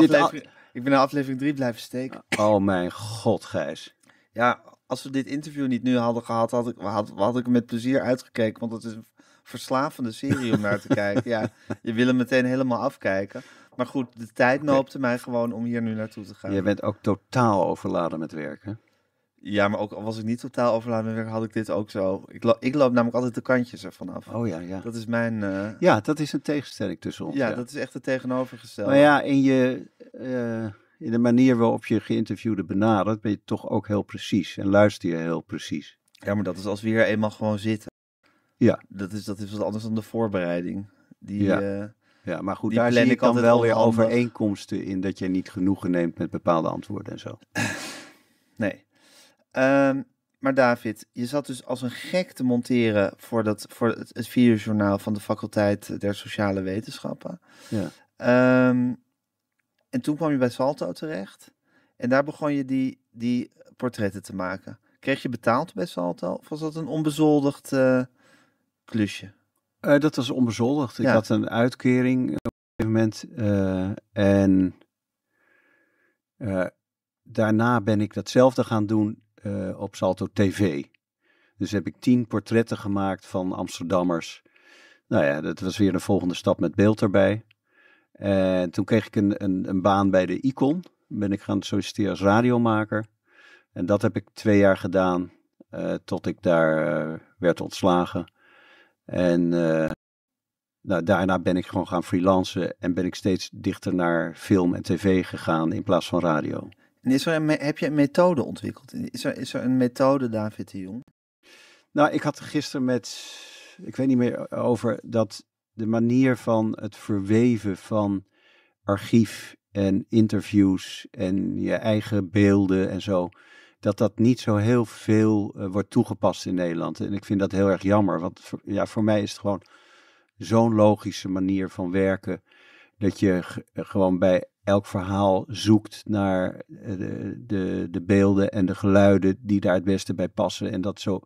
ik ben naar aflevering 3 blijven steken. Oh mijn god, Gijs. Ja, als we dit interview niet nu hadden gehad, had ik, had, had ik met plezier uitgekeken. Want het is een verslavende serie om naar te kijken. Ja, je wil hem meteen helemaal afkijken. Maar goed, de tijd noopte mij gewoon om hier nu naartoe te gaan. Je bent ook totaal overladen met werken. Ja, maar ook al was ik niet totaal overladen met werk, had ik dit ook zo. Ik, ik loop namelijk altijd de kantjes ervan af. Oh ja, ja. Dat is mijn... Eh, ja, dat is een tegenstelling tussen ons. Ja, dat is echt het tegenovergestelde. Maar ja, in, je, eh, in de manier waarop je geïnterviewde benadert, ben je toch ook heel precies en luister je heel precies. Ja, maar dat is als we hier eenmaal gewoon zitten. Ja. Dat is, dat is wat anders dan de voorbereiding. Die, ja. Eh, ja, maar goed, die daar zie ik dan wel weer overeenkomsten in dat je niet genoegen neemt met bepaalde antwoorden en zo. nee. Ehm, maar David, je zat dus als een gek te monteren voor, dat, voor het, het journaal van de faculteit der sociale wetenschappen. Ja. Ehm, en toen kwam je bij Salto terecht. En daar begon je die, die portretten te maken. Kreeg je betaald bij Salto? Of was dat een onbezoldigd eh, klusje? Eh, dat was onbezoldigd. Ik had een uitkering eh, op een gegeven moment. Eh, en daarna ben ik datzelfde gaan doen op Salto TV. Dus heb ik tien portretten gemaakt van Amsterdammers. Nou ja, dat was weer de volgende stap met beeld erbij. En toen kreeg ik een, een, een baan bij de Icon. Ben ik gaan solliciteren als radiomaker. En dat heb ik twee jaar gedaan, tot ik daar werd ontslagen. En eh, nou, daarna ben ik gewoon gaan freelancen en ben ik steeds dichter naar film en tv gegaan in plaats van radio. En is er een, heb je een methode ontwikkeld? Is er, een methode, David de Jong? Nou, ik had gisteren met, ik weet niet meer eh, over, dat de manier van het verweven van archief en interviews en je eigen beelden en zo dat dat niet zo heel veel eh, wordt toegepast in Nederland. En ik vind dat heel erg jammer, want voor, ja, voor mij is het gewoon zo'n logische manier van werken. Dat je eh, gewoon bij elk verhaal zoekt naar eh, de, de, de, beelden en de geluiden die daar het beste bij passen. En dat zo,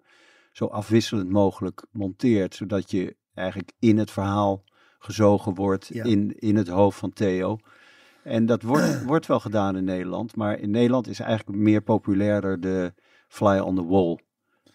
zo afwisselend mogelijk monteert, zodat je eigenlijk in het verhaal gezogen wordt, in, in het hoofd van Theo. En dat wordt, wordt wel gedaan in Nederland. Maar in Nederland is eigenlijk meer populairder de fly on the wall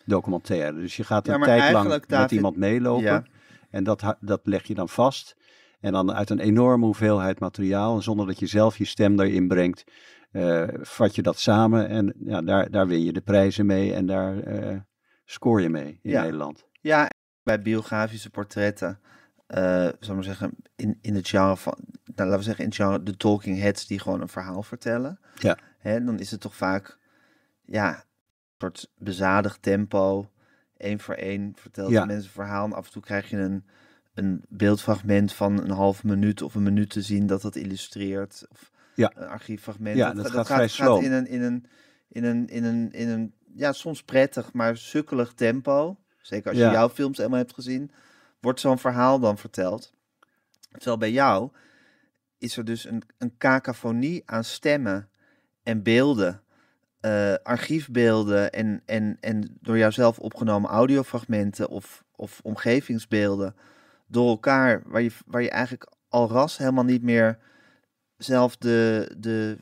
documentaire. Dus je gaat een ja, tijd lang met iemand meelopen. En dat, dat leg je dan vast. En dan uit een enorme hoeveelheid materiaal. zonder dat je zelf je stem daarin brengt. Eh, vat je dat samen. En ja, daar, daar win je de prijzen mee. En daar eh, scoor je mee in Nederland. Ja, bij biografische portretten uh, eh, zou maar zeggen, in, in het genre van, nou, laten we zeggen, in het genre de talking heads die gewoon een verhaal vertellen. Ja. Hè, dan is het toch vaak, ja, een soort bezadigd tempo. Eén voor één vertelt ja. mensen verhaal. En af en toe krijg je een, een beeldfragment van een half minuut of een minuut te zien dat dat illustreert. Of ja. een archieffragment. Ja, dat, gaat, dat gaat, in een, in een, in een, in een, in een, ja, soms prettig, maar sukkelig tempo. Zeker als je jouw films helemaal hebt gezien wordt zo'n verhaal dan verteld. Terwijl bij jou is er dus een, een aan stemmen en beelden, eh, archiefbeelden en, en, en door jouzelf opgenomen audiofragmenten of, of omgevingsbeelden door elkaar, waar je, waar je eigenlijk al ras helemaal niet meer zelf de, de,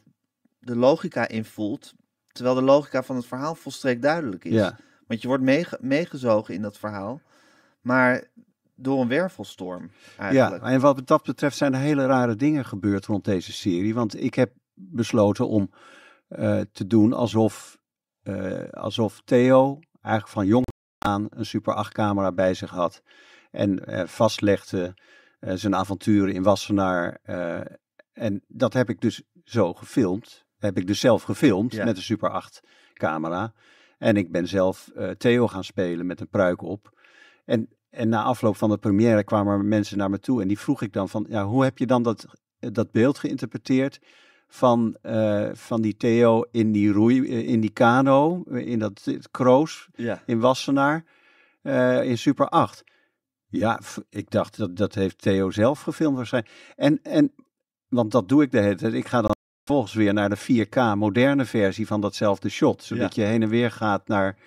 de logica in voelt. Terwijl de logica van het verhaal volstrekt duidelijk is. Ja. Want je wordt meegezogen in dat verhaal. Maar door een wervelstorm. Eigenlijk. Ja, en wat dat betreft zijn er hele rare dingen gebeurd rond deze serie. Want ik heb besloten om eh, te doen alsof, eh, alsof Theo eigenlijk van jong aan een Super 8 camera bij zich had. En eh, vastlegde zijn avonturen in Wassenaar. en dat heb ik dus zo gefilmd. Heb ik dus zelf gefilmd met een Super 8 camera. En ik ben zelf Theo gaan spelen met een pruik op. En en na afloop van de première kwamen mensen naar me toe en die vroeg ik dan van, ja, hoe heb je dan dat, dat beeld geïnterpreteerd van, eh, van die Theo in die, roei, eh, in die kano, in dat kroos, in Wassenaar, eh, in Super 8? Ja, ik dacht, dat, dat heeft Theo zelf gefilmd waarschijnlijk. En, en, want dat doe ik de hele tijd. Ik ga dan vervolgens weer naar de 4K moderne versie van datzelfde shot. Zodat je heen en weer gaat naar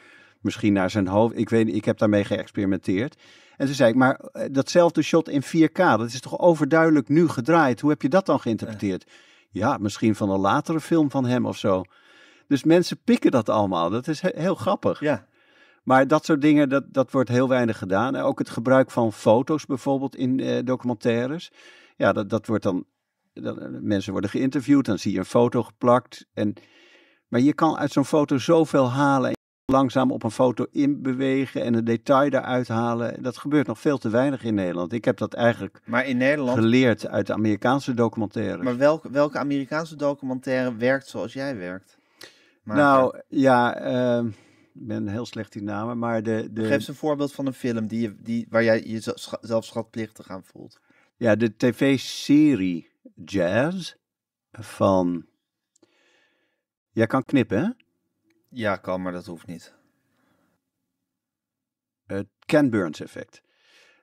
misschien naar zijn hoofd. Ik weet, ik heb daarmee geëxperimenteerd. En ze zei maar eh, datzelfde shot in 4K, dat is toch overduidelijk nu gedraaid? Hoe heb je dat dan geïnterpreteerd? Ja, misschien van een latere film van hem of zo. Dus mensen pikken dat allemaal. Dat is heel grappig. Ja. Maar dat soort dingen, dat, dat wordt heel weinig gedaan. ook het gebruik van foto's bijvoorbeeld in eh, documentaires. Ja, dat, dat wordt dan, dan, eh, Mensen worden geïnterviewd, dan zie je een foto geplakt. En, maar je kan uit zo'n foto zoveel halen langzaam op een foto inbewegen en een detail eruit halen. Dat gebeurt nog veel te weinig in Nederland. Ik heb dat eigenlijk maar in Nederland... geleerd uit de Amerikaanse documentaire. Maar welke, welke Amerikaanse documentaire werkt zoals jij werkt? Nou ja, ehm, ik ben heel slecht in namen, maar de, de... Geef eens een voorbeeld van een film die je, die, waar jij jezelf schatplichtig aan voelt. Ja, de tv-serie Jazz van... Jij kan knippen, hè? Ja, kan, maar dat hoeft niet. Het Ken Burns effect.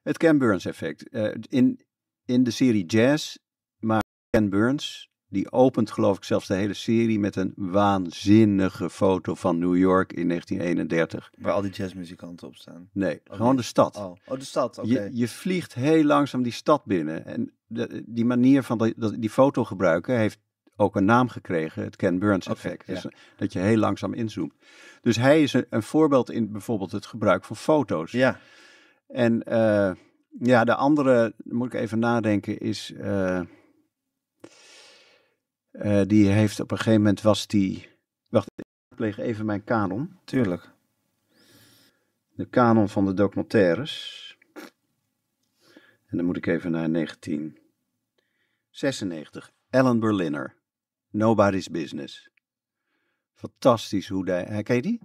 Het Ken Burns effect. Eh, in, in de serie Jazz maakt Ken Burns, die opent geloof ik zelfs de hele serie met een waanzinnige foto van New York in 1931. Waar al die jazzmuzikanten op staan? Nee, oh, gewoon de stad. Oh, oh de stad, oké. Je, je, vliegt heel langzaam die stad binnen. En de, die manier van die, die foto gebruiken heeft ook een naam gekregen, het Ken Burns effect. Okay, dus Dat je heel langzaam inzoomt. Dus hij is een, voorbeeld in bijvoorbeeld het gebruik van foto's. Ja. En eh, ja, de andere, moet ik even nadenken, is... Eh, eh, die heeft op een gegeven moment was die... Wacht, ik pleeg even mijn kanon. Tuurlijk. De kanon van de documentaires. En dan moet ik even naar 1996. Ellen Berliner. Nobody's Business. Fantastisch hoe hij... Ken je die?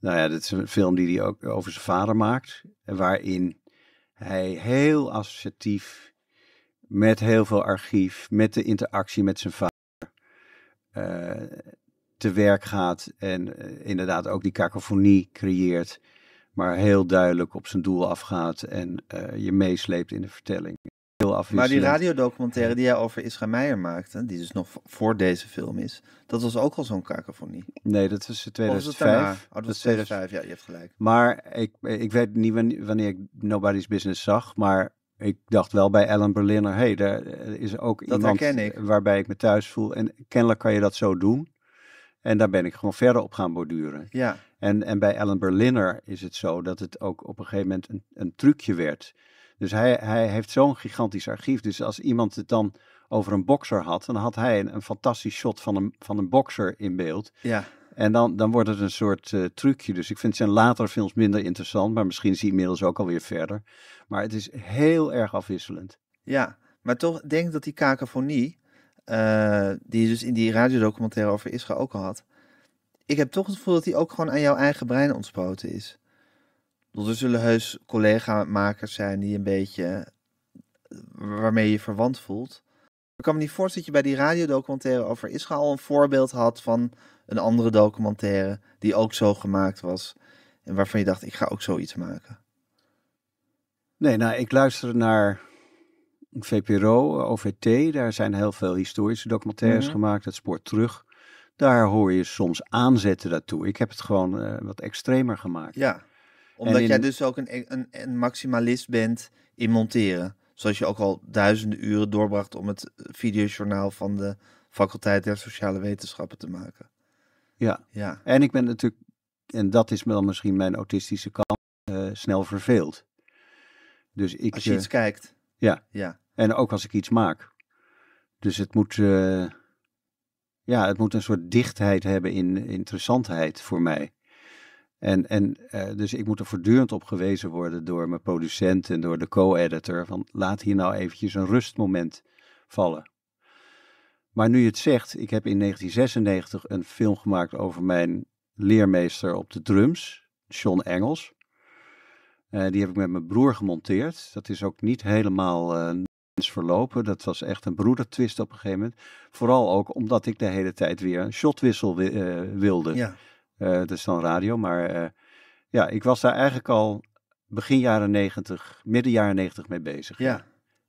Nou ja, dat is een film die hij ook over zijn vader maakt. Waarin hij heel associatief, met heel veel archief, met de interactie met zijn vader, eh, te werk gaat. En eh, inderdaad ook die cacophonie creëert. Maar heel duidelijk op zijn doel afgaat en eh, je meesleept in de vertelling. Maar die radiodocumentaire die jij over Isra Meijer maakte, die dus nog voor deze film is, dat was ook al zo'n kakofonie. Nee, dat was 2005. Oh, dat 2005, ja, je hebt gelijk. Maar ik, ik weet niet wanneer ik Nobody's Business zag, maar ik dacht wel bij Ellen Berliner, hé, hey, daar eh, is ook iemand waarbij ik me thuis voel. En kennelijk kan je dat zo doen. En daar ben ik gewoon verder op gaan borduren. Ja. En, en bij Ellen Berliner is het zo dat het ook op een gegeven moment een, een trucje werd. Dus hij, hij heeft zo'n gigantisch archief. Dus als iemand het dan over een bokser had, dan had hij een, een fantastisch shot van een, van een bokser in beeld. Ja. En dan, dan wordt het een soort eh, trucje. Dus ik vind zijn latere films minder interessant, maar misschien zie je inmiddels ook alweer verder. Maar het is heel erg afwisselend. Ja, maar toch denk ik dat die kakofonie, eh, die je dus in die radiodocumentaire over Israël ook al had. Ik heb toch het gevoel dat die ook gewoon aan jouw eigen brein ontsproten is. Er zullen heus collega-makers zijn die een beetje eh, waarmee je verwant voelt. Ik kan me niet voorstellen dat je bij die radiodocumentaire over Israël een voorbeeld had van een andere documentaire die ook zo gemaakt was. En waarvan je dacht, ik ga ook zoiets maken. Nee, nou, ik luister naar VPRO, OVT. Daar zijn heel veel historische documentaires mhm. gemaakt. Het spoort terug. Daar hoor je soms aanzetten daartoe. Ik heb het gewoon eh, wat extremer gemaakt. Ja omdat jij dus ook een, een, een, maximalist bent in monteren. Zoals je ook al duizenden uren doorbracht om het videojournaal van de faculteit der sociale wetenschappen te maken. Ja, ja. en ik ben natuurlijk, en dat is dan misschien mijn autistische kant, eh, snel verveeld. Dus ik, als je iets eh, kijkt. Ja. ja, en ook als ik iets maak. Dus het moet, eh, ja, het moet een soort dichtheid hebben in interessantheid voor mij. En, en eh, dus ik moet er voortdurend op gewezen worden door mijn producent en door de co-editor. Van laat hier nou eventjes een rustmoment vallen. Maar nu je het zegt, ik heb in 1996 een film gemaakt over mijn leermeester op de drums, John Engels. Eh, die heb ik met mijn broer gemonteerd. Dat is ook niet helemaal uh, verlopen. Dat was echt een broedertwist op een gegeven moment. Vooral ook omdat ik de hele tijd weer een shotwissel wi wilde. Ja. Eh, dat is dan radio. Maar eh, ja, ik was daar eigenlijk al begin jaren negentig, midden jaren negentig mee bezig. Ja.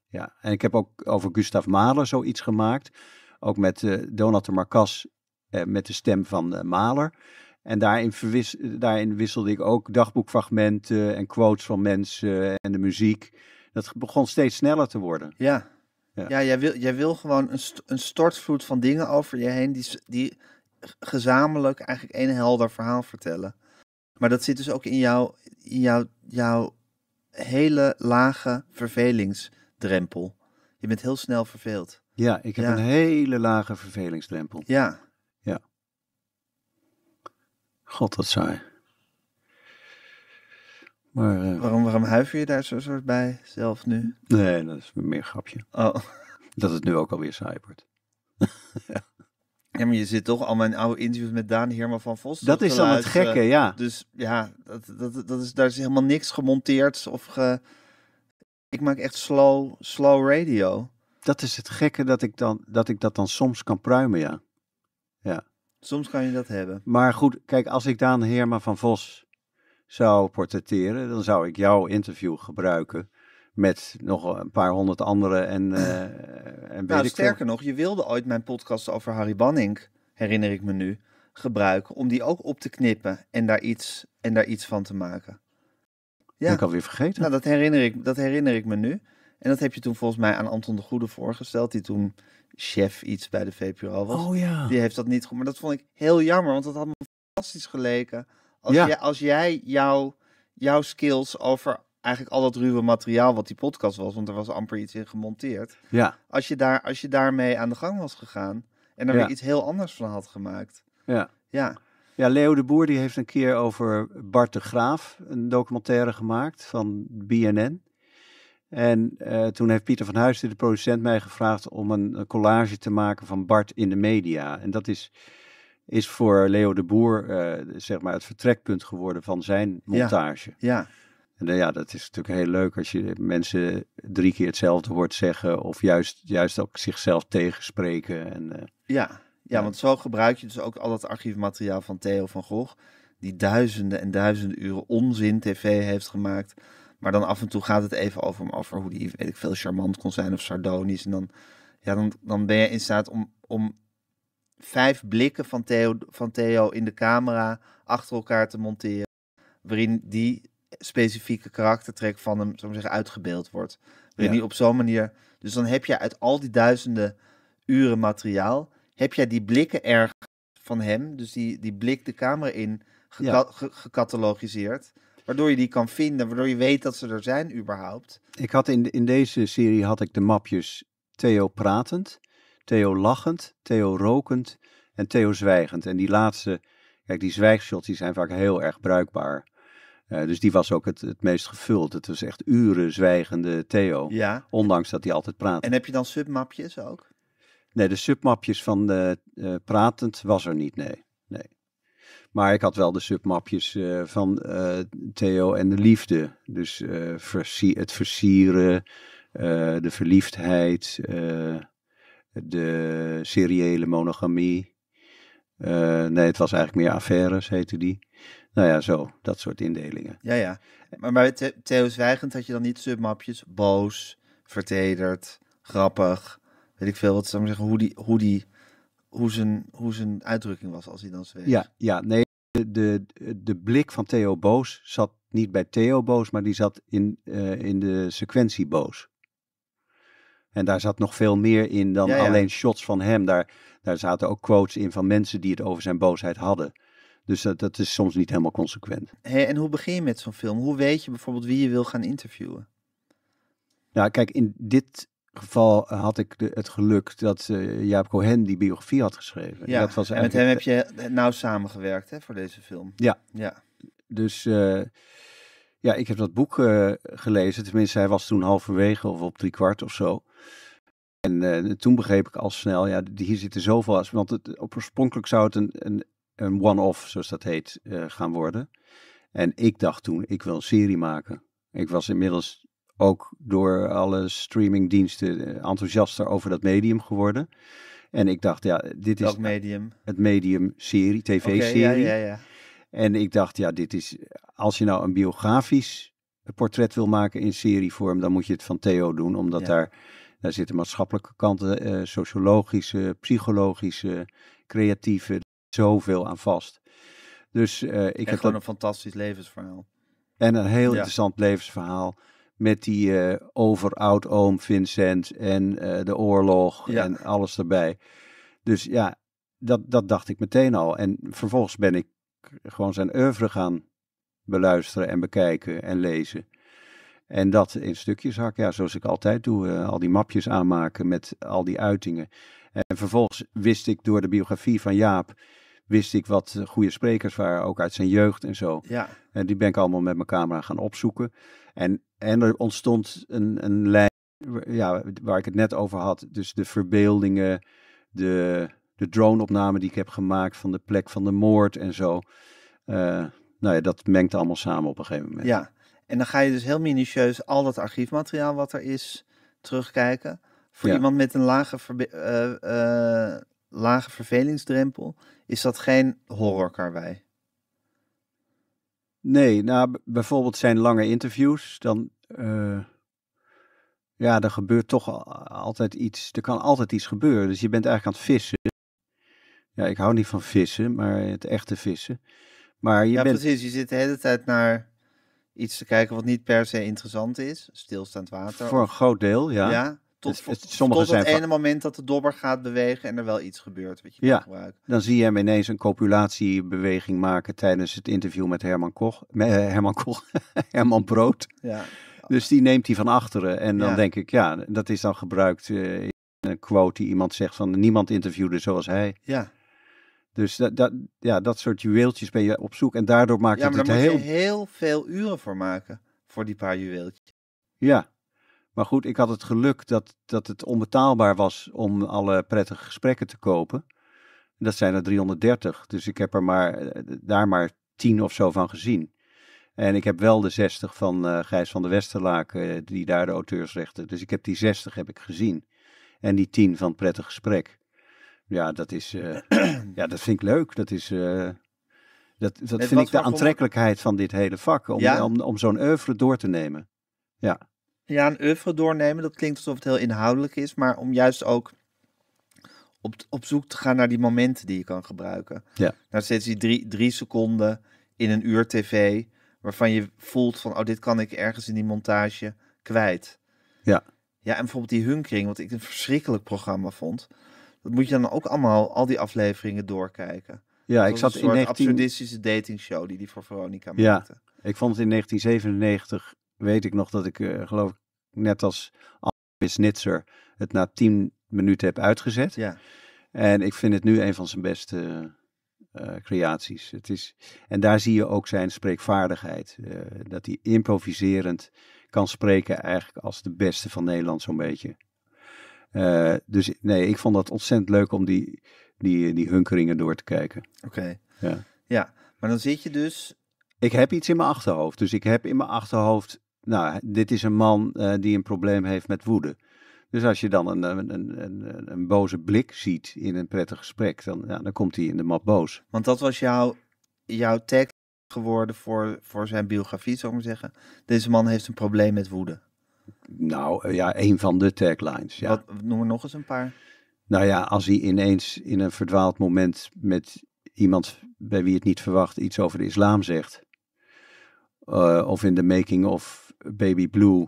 ja. En ik heb ook over Gustav Mahler zoiets gemaakt. Ook met eh, Donat de Marcas, met de stem van uh, Mahler. En daarin, verwis, daarin wisselde ik ook dagboekfragmenten en quotes van mensen en de muziek. Dat begon steeds sneller te worden. Ja, ja. jij, wil, jij wil gewoon een, een stortvloed van dingen over je heen die, die gezamenlijk eigenlijk één helder verhaal vertellen. Maar dat zit dus ook in jouw, jouw, jouw hele lage vervelingsdrempel. Je bent heel snel verveeld. Ja, ik heb een hele lage vervelingsdrempel. Ja. Ja. God, dat saai. Maar, eh, waarom, waarom huiver je daar zo soort bij zelf nu? Nee, dat is meer een grapje. Oh. Dat het nu ook alweer saai wordt. ja. Ja, maar je zit toch al mijn oude interviews met Daan Herman van Vos. Dat is dan het gekke, ja. Dus ja, dat, dat, dat is, daar is helemaal niks gemonteerd of ge... Ik maak echt slow, slow radio. Dat is het gekke dat ik, dan, dat ik dat dan soms kan pruimen, ja. ja. Soms kan je dat hebben. Maar goed, kijk, als ik Daan Herman van Vos zou portretteren, dan zou ik jouw interview gebruiken met nog een paar honderd anderen. En, eh, en nou, sterker nog, je wilde ooit mijn podcast over Harry Banning, herinner ik me nu, gebruiken om die ook op te knippen en daar iets, en daar iets van te maken. Ja. ik ik alweer vergeten. Nou, dat herinner, ik, dat herinner ik me nu. En dat heb je toen volgens mij aan Anton de Goede voorgesteld, die toen chef iets bij de VPRO was. Oh ja. Die heeft dat niet goed, maar dat vond ik heel jammer, want dat had me fantastisch geleken. Als, jij, als jij jouw jouw skills over eigenlijk al dat ruwe materiaal wat die podcast was, want er was amper iets in gemonteerd. Ja. Als je, daar, als je daarmee aan de gang was gegaan en er weer iets heel anders van had gemaakt. Ja. Ja. Ja, Leo de Boer die heeft een keer over Bart de Graaf een documentaire gemaakt van BNN. En eh, toen heeft Pieter van Huisden, de producent, mij gevraagd om een, collage te maken van Bart in de media. En dat is, is voor Leo de Boer eh, zeg maar het vertrekpunt geworden van zijn montage. Ja, ja. En eh, ja, dat is natuurlijk heel leuk als je mensen drie keer hetzelfde hoort zeggen of juist, juist ook zichzelf tegenspreken. En, eh, ja. ja, want zo gebruik je dus ook al dat archiefmateriaal van Theo van Gogh, die duizenden en duizenden uren onzin tv heeft gemaakt. Maar dan af en toe gaat het even over hem over hoe die, weet ik veel, charmant kon zijn of sardonisch. En dan, ja, dan, dan ben je in staat om, om vijf blikken van Theo, van Theo in de camera achter elkaar te monteren. Waarin die specifieke karaktertrek van hem, zo te zeggen, uitgebeeld wordt. niet op zo'n manier. Dus dan heb je uit al die duizenden uren materiaal, heb jij die blikken erg van hem, dus die, die blik de camera in, gecatalogiseerd. Waardoor je die kan vinden, waardoor je weet dat ze er zijn überhaupt. Ik had in, in deze serie had ik de mapjes Theo pratend, Theo lachend, Theo rokend en Theo zwijgend. En die laatste, kijk, die zwijgshots die zijn vaak heel erg bruikbaar. Eh, dus die was ook het, het meest gevuld. Het was echt uren zwijgende Theo. Ja. Ondanks dat hij altijd praatte. En heb je dan submapjes ook? Nee, de submapjes van de, eh, pratend was er niet, nee. nee. Maar ik had wel de submapjes eh, van Theo en de liefde. Dus het versieren, de verliefdheid, de seriële monogamie. nee, het was eigenlijk meer affaires, heette die. Nou ja, zo, dat soort indelingen. Ja, ja. Maar bij Theo Zwijgend had je dan niet submapjes? Boos, vertederd, grappig, weet ik veel. Wat zou ik zeggen, hoe, die, hoe, die, hoe, zijn, hoe zijn uitdrukking was als hij dan zweeg. Ja, ja nee, de, de, de blik van Theo Boos zat niet bij Theo Boos, maar die zat in, eh, in de sequentie Boos. En daar zat nog veel meer in dan alleen shots van hem. Daar, daar zaten ook quotes in van mensen die het over zijn boosheid hadden. Dus dat, dat is soms niet helemaal consequent. en hoe begin je met zo'n film? Hoe weet je bijvoorbeeld wie je wil gaan interviewen? Nou, kijk, in dit geval had ik de, het geluk dat uh, Jaap Cohen die biografie had geschreven. Ja, dat was en met hem heb je eh, nauw samengewerkt hè, voor deze film. Ja. ja. Dus eh, ja, ik heb dat boek gelezen. Tenminste, hij was toen halverwege of op drie kwart of zo. En toen begreep ik al snel, ja, hier zitten zoveel als. Want het, oorspronkelijk zou het een, een een one-off, zoals dat heet, eh, gaan worden. En ik dacht toen, ik wil een serie maken. Ik was inmiddels ook door alle streamingdiensten eh, enthousiaster over dat medium geworden. En ik dacht, ja, dit Welk is medium? het medium serie, tv-serie. ja, ja, ja. En ik dacht, ja, dit is, als je nou een biografisch portret wil maken in serievorm, dan moet je het van Theo doen, omdat daar, daar zitten maatschappelijke kanten, eh, sociologische, psychologische, creatieve zoveel aan vast. Dus eh, ik heb gewoon dat... een fantastisch levensverhaal. En een heel interessant levensverhaal. Met die uh, eh, overoud-oom Vincent en eh, de oorlog en alles erbij. Dus ja, dat, dat dacht ik meteen al. En vervolgens ben ik gewoon zijn oeuvre gaan beluisteren en bekijken en lezen. En dat in stukjes hakken, ja, zoals ik altijd doe. al die mapjes aanmaken met al die uitingen. En vervolgens wist ik door de biografie van Jaap, wist ik wat eh, goede sprekers waren, ook uit zijn jeugd en zo. Ja. En die ben ik allemaal met mijn camera gaan opzoeken. En, en er ontstond een, een lijn, ja, waar ik het net over had. Dus de verbeeldingen, de, de drone-opname die ik heb gemaakt van de plek van de moord en zo. Eh, nou ja, dat mengt allemaal samen op een gegeven moment. Ja, en dan ga je dus heel minutieus al dat archiefmateriaal wat er is terugkijken. Voor iemand met een lage, eh, eh, lage vervelingsdrempel is dat geen karwei. Nee, nou bijvoorbeeld zijn lange interviews, dan eh, ja, er gebeurt toch altijd iets. Er kan altijd iets gebeuren. Dus je bent eigenlijk aan het vissen. Ja, ik hou niet van vissen, maar het echte vissen. Maar je ja, precies. Je zit de hele tijd naar iets te kijken wat niet per se interessant is. Stilstaand water. Voor een groot deel, ja. Ja. Dus- dus tot, het, het, ene moment dat de dobber gaat bewegen en er wel iets gebeurt. Wat je ja, dan zie je hem ineens een copulatiebeweging maken tijdens het interview met Herman Koch. Eh, Herman Koch, Herman Brood. Ja. Dus die neemt hij van achteren. En dan denk ik, ja, dat is dan gebruikt eh, in een quote die iemand zegt van niemand interviewde zoals hij. Ja. Dus dat, dat, ja, dat soort juweeltjes ben je op zoek. En daardoor maak je maar het, heel... Ja, je heel veel uren voor maken, voor die paar juweeltjes. Ja, maar goed, ik had het geluk dat, dat het onbetaalbaar was om alle prettige gesprekken te kopen. Dat zijn er 330. Dus ik heb er maar, eh, daar maar tien of zo van gezien. En ik heb wel de 60 van uh, Gijs van der Westerlaken, eh, die daar de auteursrechten. Dus ik heb die 60 heb ik gezien. En die 10 van Prettig Gesprek. Ja, dat is. ja, dat vind ik leuk. Dat is. dat, dat vind ik de aantrekkelijkheid van dit hele vak. Om, om, om, om zo'n oeuvre door te nemen. Ja ja, een oeuvre doornemen, dat klinkt alsof het heel inhoudelijk is, maar om juist ook op, op zoek te gaan naar die momenten die je kan gebruiken. Ja. Nou, steeds die drie, drie seconden in een uur tv, waarvan je voelt van, oh, dit kan ik ergens in die montage kwijt. Ja. Ja, en bijvoorbeeld die Hunkering, wat ik een verschrikkelijk programma vond. Dat moet je dan ook allemaal, al die afleveringen doorkijken. Ja, ik zat een in 19... absurdistische datingshow die die voor Veronica maakte. Ja, ik vond het in 1997 weet ik nog dat ik, eh, geloof ik, net als Snitzer het na tien minuten heb uitgezet. Ja. En ik vind het nu een van zijn beste eh, eh, creaties. Het is, en daar zie je ook zijn spreekvaardigheid. dat hij improviserend kan spreken eigenlijk als de beste van Nederland zo'n beetje. dus nee, ik vond dat ontzettend leuk om die, die, die hunkeringen door te kijken. Oké. Ja. ja, maar dan zit je dus... Ik heb iets in mijn achterhoofd. Dus ik heb in mijn achterhoofd nou, dit is een man eh, die een probleem heeft met woede. Dus als je dan een, een, een, een, boze blik ziet in een prettig gesprek, dan, ja, dan komt hij in de map boos. Want dat was jouw, jouw tekst geworden voor, voor zijn biografie, zou ik maar zeggen. Deze man heeft een probleem met woede. Nou eh, ja, een van de taglines. Ja. Wat, noem er nog eens een paar. Nou ja, als hij ineens in een verdwaald moment met iemand bij wie het niet verwacht iets over de islam zegt. Eh, of in de making of Baby Blue,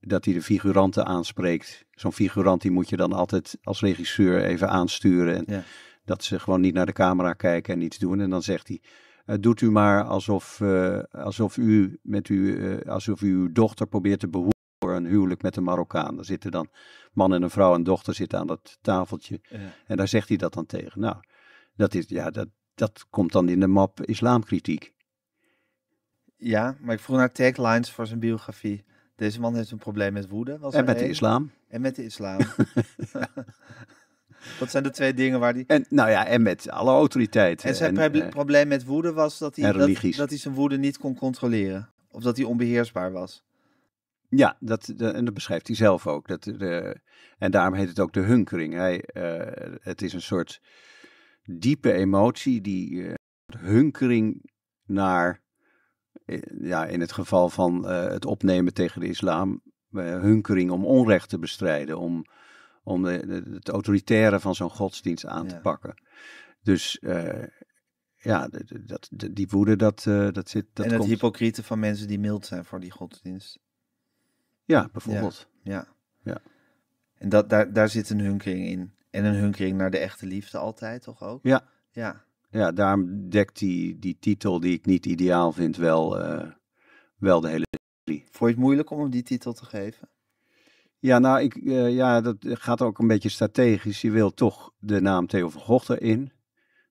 dat hij de figuranten aanspreekt. Zo'n figurant die moet je dan altijd als regisseur even aansturen. En Dat ze gewoon niet naar de camera kijken en iets doen. En dan zegt hij, eh, doet u maar alsof, eh, alsof, u met u, eh, alsof u uw dochter probeert te behoeden voor een huwelijk met een Marokkaan. Daar zitten dan man en een vrouw en dochter zitten aan dat tafeltje. En daar zegt hij dat dan tegen. Nou, dat, is, ja, dat, dat komt dan in de map islamkritiek. Ja, maar ik vroeg naar taglines voor zijn biografie. Deze man heeft een probleem met woede. Was en met de islam. En met de islam. dat zijn de twee dingen waar die. En, nou ja, en met alle autoriteiten. En zijn eh, probleem met woede was dat hij, dat, hij zijn woede niet kon controleren. Of dat hij onbeheersbaar was. Ja, dat, en dat beschrijft hij zelf ook. Dat en daarom heet het ook de hunkering. Hij, eh, het is een soort diepe emotie die eh, hunkering naar ja, in het geval van eh, het opnemen tegen de islam, uh, hunkering om onrecht te bestrijden, om, om de, het autoritaire van zo'n godsdienst aan te pakken. Dus eh, ja, dat, die woede, dat, dat zit. Dat en het komt... hypocriete van mensen die mild zijn voor die godsdienst. Ja, bijvoorbeeld. ja. ja. En dat, daar, daar zit een hunkering in. En een hunkering naar de echte liefde altijd, toch ook? Ja. Ja ja, daarom dekt die, die titel die ik niet ideaal vind wel, eh, wel de hele serie. Vond je het moeilijk om hem die titel te geven? Ja, nou, ik, eh, ja, dat gaat ook een beetje strategisch. Je wil toch de naam Theo van Gogh erin.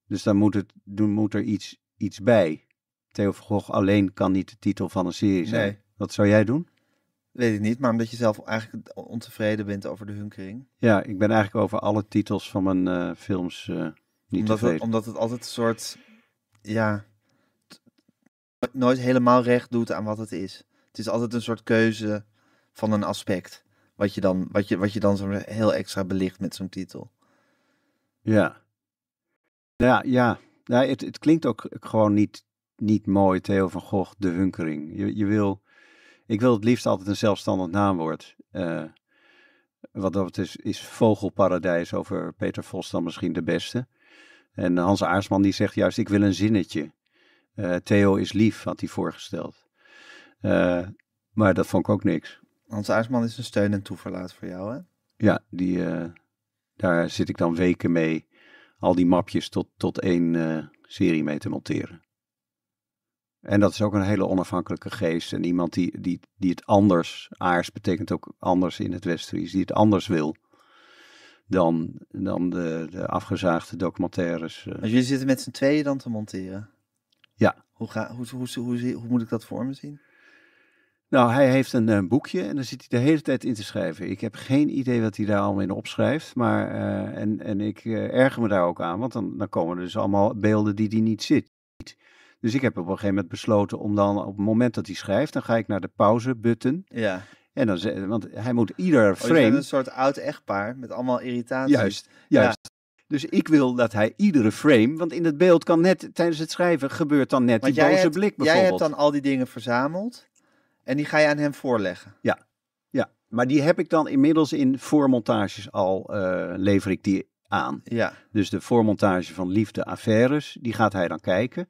Dus dan moet, het, dan moet er iets, iets bij. Theo van alleen kan niet de titel van een serie zijn. Wat zou jij doen? Weet ik niet, maar omdat je zelf eigenlijk ontevreden bent over de hunkering. Ja, ik ben eigenlijk over alle titels van mijn eh, films niet omdat, het, omdat het altijd een soort, ja, nooit helemaal recht doet aan wat het is. Het is altijd een soort keuze van een aspect. Wat je dan, wat je, wat je dan zo heel extra belicht met zo'n titel. Ja. Ja, ja. ja het, het klinkt ook gewoon niet, niet mooi, Theo van Gogh, de hunkering. Je, je wil, ik wil het liefst altijd een zelfstandig naamwoord. Eh, wat dat is, is Vogelparadijs over Peter Vos dan misschien de beste. En Hans Aarsman die zegt juist, ik wil een zinnetje. Eh, Theo is lief, had hij voorgesteld. Eh, maar dat vond ik ook niks. Hans Aarsman is een steun en toeverlaat voor jou, hè? Ja, die, eh, daar zit ik dan weken mee al die mapjes tot, tot één serie mee te monteren. En dat is ook een hele onafhankelijke geest. En iemand die, die, die het anders, aars betekent ook anders in het Westfries, die het anders wil dan, dan de, de afgezaagde documentaires. Maar eh. jullie zitten met z'n tweeën dan te monteren? Ja. Hoe, ga, hoe, hoe, hoe, hoe, moet ik dat voor me zien? Nou, hij heeft een, eh, boekje en dan zit hij de hele tijd in te schrijven. Ik heb geen idee wat hij daar allemaal in opschrijft. Maar, eh, en, en ik erger me daar ook aan, want dan, dan komen er dus allemaal beelden die hij niet ziet. Dus ik heb op een gegeven moment besloten om dan op het moment dat hij schrijft, dan ga ik naar de pauze button. Ja. En dan, want hij moet ieder oh, frame... Oh, een soort oud echtpaar met allemaal irritaties. Juist, juist. Dus ik wil dat hij iedere frame, want in het beeld kan net tijdens het schrijven gebeurt dan net die boze blik bijvoorbeeld. Jij hebt dan al die dingen verzameld en die ga je aan hem voorleggen. Ja, ja. maar die heb ik dan inmiddels in voormontages al, eh, lever ik die aan. Ja. Dus de voormontage van Liefde Affaires, die gaat hij dan kijken.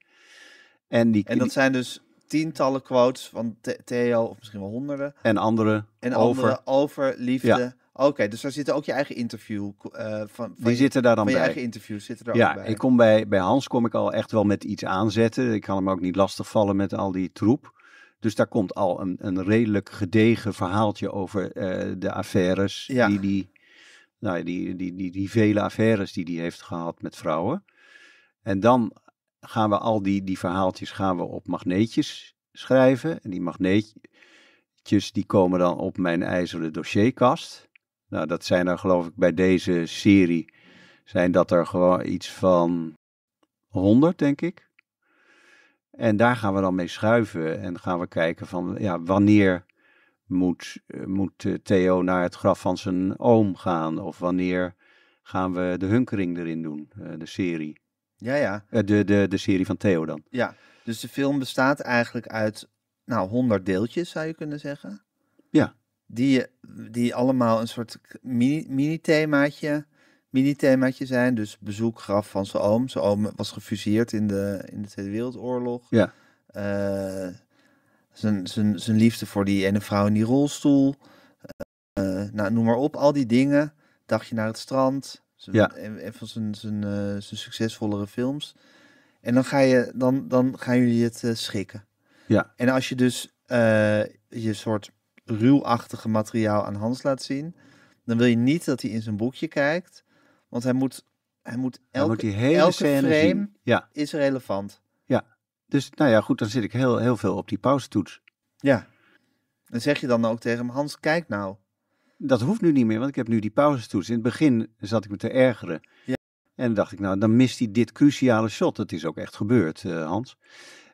En, die, en dat zijn dus tientallen quotes van Theo, of misschien wel honderden. En andere en over. Andere over liefde. Oké, dus daar zitten ook je eigen interview uh, van, van, Die zitten daar dan bij. je eigen interviews zitten daar ja, ook bij. ik kom bij, bij Hans kom ik al echt wel met iets aanzetten. Ik kan hem ook niet lastigvallen met al die troep. Dus daar komt al een, een redelijk gedegen verhaaltje over eh, de affaires ja. die, die, nou, die, die, die, die, vele affaires die die heeft gehad met vrouwen. En dan gaan we al die, die verhaaltjes gaan we op magneetjes schrijven. En die magneetjes die komen dan op mijn ijzeren dossierkast. Nou, dat zijn er geloof ik bij deze serie, zijn dat er gewoon iets van 100, denk ik. En daar gaan we dan mee schuiven en gaan we kijken van ja, wanneer moet, moet eh, Theo naar het graf van zijn oom gaan? Of wanneer gaan we de hunkering erin doen, eh, de serie? Ja, ja. Eh, de, de, de serie van Theo dan. Ja, dus de film bestaat eigenlijk uit, nou, honderd deeltjes zou je kunnen zeggen. Ja. Die, die allemaal een soort mini-themaatje mini themaatje mini themaatje zijn. Dus bezoek, graf van zijn oom. Zijn oom was gefuseerd in de, in de Tweede Wereldoorlog. Ja. Eh, zijn, zijn, zijn liefde voor die ene vrouw in die rolstoel. Eh, nou, noem maar op, al die dingen. Dagje naar het strand ja. Een van zijn, eh, zijn, succesvollere films. En dan, ga je, dan, dan gaan jullie het eh, schikken. Ja. En als je dus eh, je soort ruwachtige materiaal aan Hans laat zien, dan wil je niet dat hij in zijn boekje kijkt. Want hij moet, hij moet elke, hele elke frame Ja. is relevant. Ja, dus nou ja, goed, dan zit ik heel, heel veel op die pauzetoets. Ja. En zeg je dan ook tegen hem, Hans, kijk nou dat hoeft nu niet meer, want ik heb nu die pauzestoets. In het begin zat ik me te ergeren. Ja. En dan dacht ik, nou, dan mist hij dit cruciale shot. Dat is ook echt gebeurd, eh, Hans.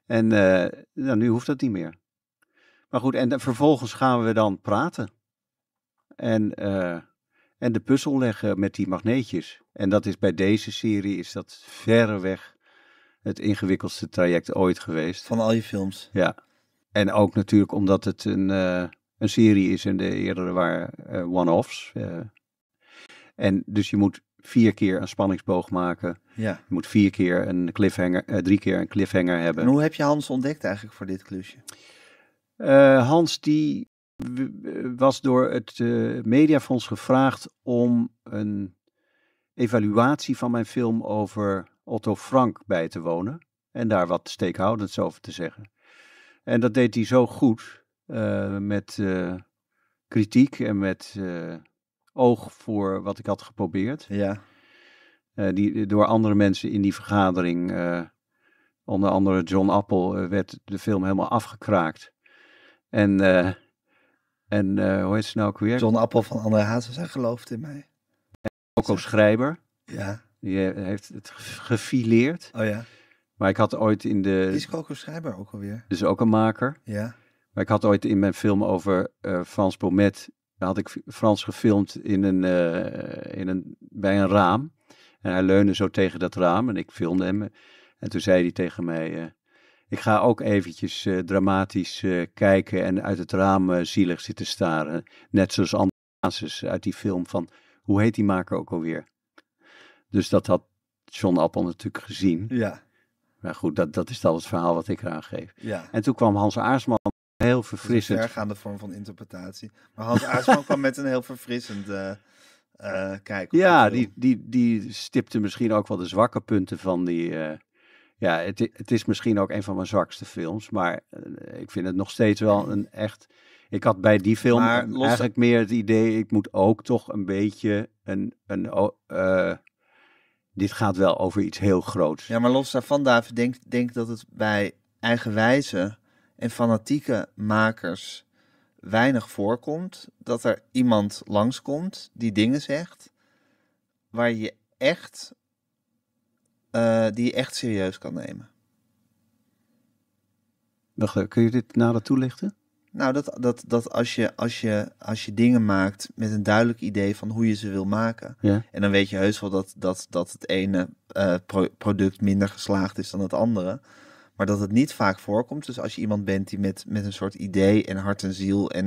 En eh, nou, nu hoeft dat niet meer. Maar goed, en vervolgens gaan we dan praten. En, eh, en de puzzel leggen met die magneetjes. En dat is bij deze serie, is dat verreweg het ingewikkeldste traject ooit geweest. Van al je films. Ja. En ook natuurlijk omdat het een een serie is en de eerdere waren eh, one-offs. Eh. en dus je moet vier keer een spanningsboog maken. Ja. Je moet vier keer een cliffhanger, eh, drie keer een cliffhanger hebben. En hoe heb je Hans ontdekt eigenlijk voor dit klusje? Hans die was door het Mediafonds gevraagd om een evaluatie van mijn film over Otto Frank bij te wonen. En daar wat steekhoudends over te zeggen. En dat deed hij zo goed eh, met eh, kritiek en met eh, oog voor wat ik had geprobeerd. Ja. die, door andere mensen in die vergadering, onder andere John Appel, werd de film helemaal afgekraakt. En, en hoe heet ze nou ook weer? John Appel van André Hazes, hij gelooft in mij. Coco Schrijver. Ja. Die heeft het gefileerd. Oh ja. Maar ik had ooit in de... Is Coco Schrijver ook alweer? Dus ook een maker. Ja. Maar ik had ooit in mijn film over eh, Frans Bomet, had ik Frans gefilmd in een, eh, in een, bij een raam. En hij leunde zo tegen dat raam en ik filmde hem. En toen zei hij tegen mij, eh, ik ga ook eventjes dramatisch kijken en uit het raam zielig zitten staren. Net zoals Andreas uit die film van, hoe heet die maker ook alweer? Dus dat had John Appel natuurlijk gezien. Ja. Maar goed, dat, dat is dan het verhaal wat ik eraan geef. En toen kwam Hans Aarsman heel verfrissend. Een vergaande vorm van interpretatie. Maar Hans Aarsman kwam met een heel verfrissend eh, eh, kijk. Ja, die, die, die stipte misschien ook wel de zwakke punten van die... Eh, ja, het, het is misschien ook een van mijn zwakste films, maar ik vind het nog steeds wel een echt... Ik had bij die film los... eigenlijk meer het idee, ik moet ook toch een beetje een... een dit gaat wel over iets heel groots. Ja, maar los daarvan, David, denk, denk dat het bij eigenwijze en fanatieke makers weinig voorkomt. Dat er iemand langskomt die dingen zegt waar je echt, eh, die je echt serieus kan nemen. Wacht, kun je dit nader toelichten? Nou, dat, dat, dat als, je, als, je, als je dingen maakt met een duidelijk idee van hoe je ze wil maken. En dan weet je heus wel dat, dat, dat het ene eh, product minder geslaagd is dan het andere maar dat het niet vaak voorkomt. Dus als je iemand bent die met, met een soort idee en hart en ziel en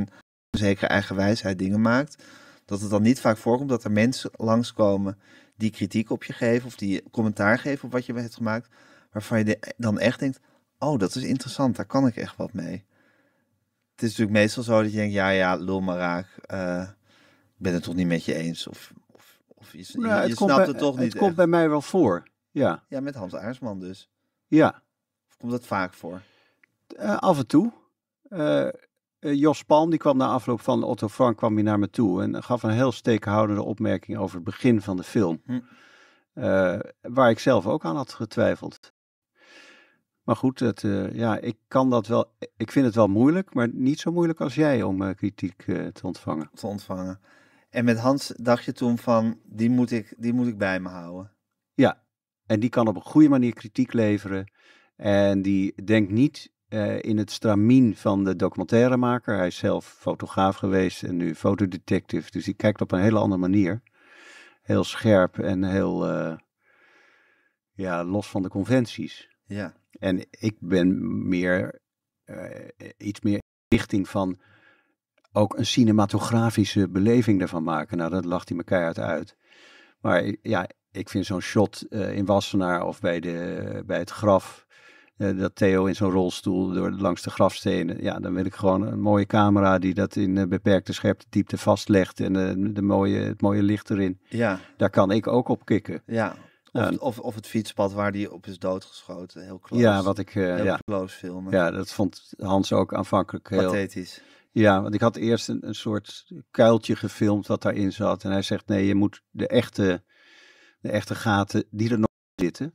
een zekere eigen wijsheid dingen maakt, dat het dan niet vaak voorkomt dat er mensen langskomen die kritiek op je geven of die commentaar geven op wat je hebt gemaakt, waarvan je dan echt denkt, oh dat is interessant, daar kan ik echt wat mee. Het is natuurlijk meestal zo dat je denkt, ja ja, lul maar raak, eh, ik ben het toch niet met je eens of, of, je, nou, het snapt het toch niet. Het komt bij mij wel voor, ja. Ja, met Hans Aarsman dus. Ja, Komt dat vaak voor? Eh, af en toe. Eh, eh, Jos Palm die kwam na afloop van Otto Frank kwam hier naar me toe en gaf een heel steekhoudende opmerking over het begin van de film. Hm. waar ik zelf ook aan had getwijfeld. Maar goed, ja, ik kan dat wel. Ik vind het wel moeilijk, maar niet zo moeilijk als jij om kritiek te ontvangen. Te ontvangen. En met Hans dacht je toen van die moet ik, die moet ik bij me houden. Ja, en die kan op een goede manier kritiek leveren. En die denkt niet eh, in het stramien van de documentairemaker. Hij is zelf fotograaf geweest en nu fotodetective. Dus die kijkt op een hele andere manier. Heel scherp en heel eh, ja, los van de conventies. Ja. En ik ben meer, eh, iets meer richting van ook een cinematografische beleving ervan maken. Nou, dat lacht hij me keihard uit. Maar ja, ik vind zo'n shot in Wassenaar of bij, de, bij het graf eh, dat Theo in zo'n rolstoel door, langs de grafstenen. Ja, dan wil ik gewoon een mooie camera die dat in eh, beperkte scherpte diepte vastlegt. En de, eh, de mooie, het mooie licht erin. Ja. Daar kan ik ook op kikken. Ja, of, ehm, of, of, het fietspad waar die op is doodgeschoten. Heel close. Ja, wat ik... heel ja. close filmen. Ja, dat vond Hans ook aanvankelijk heel... Pathetisch. Ja, want ik had eerst een, een soort kuiltje gefilmd wat daarin zat. En hij zegt, nee, je moet de echte, de echte gaten die er nog zitten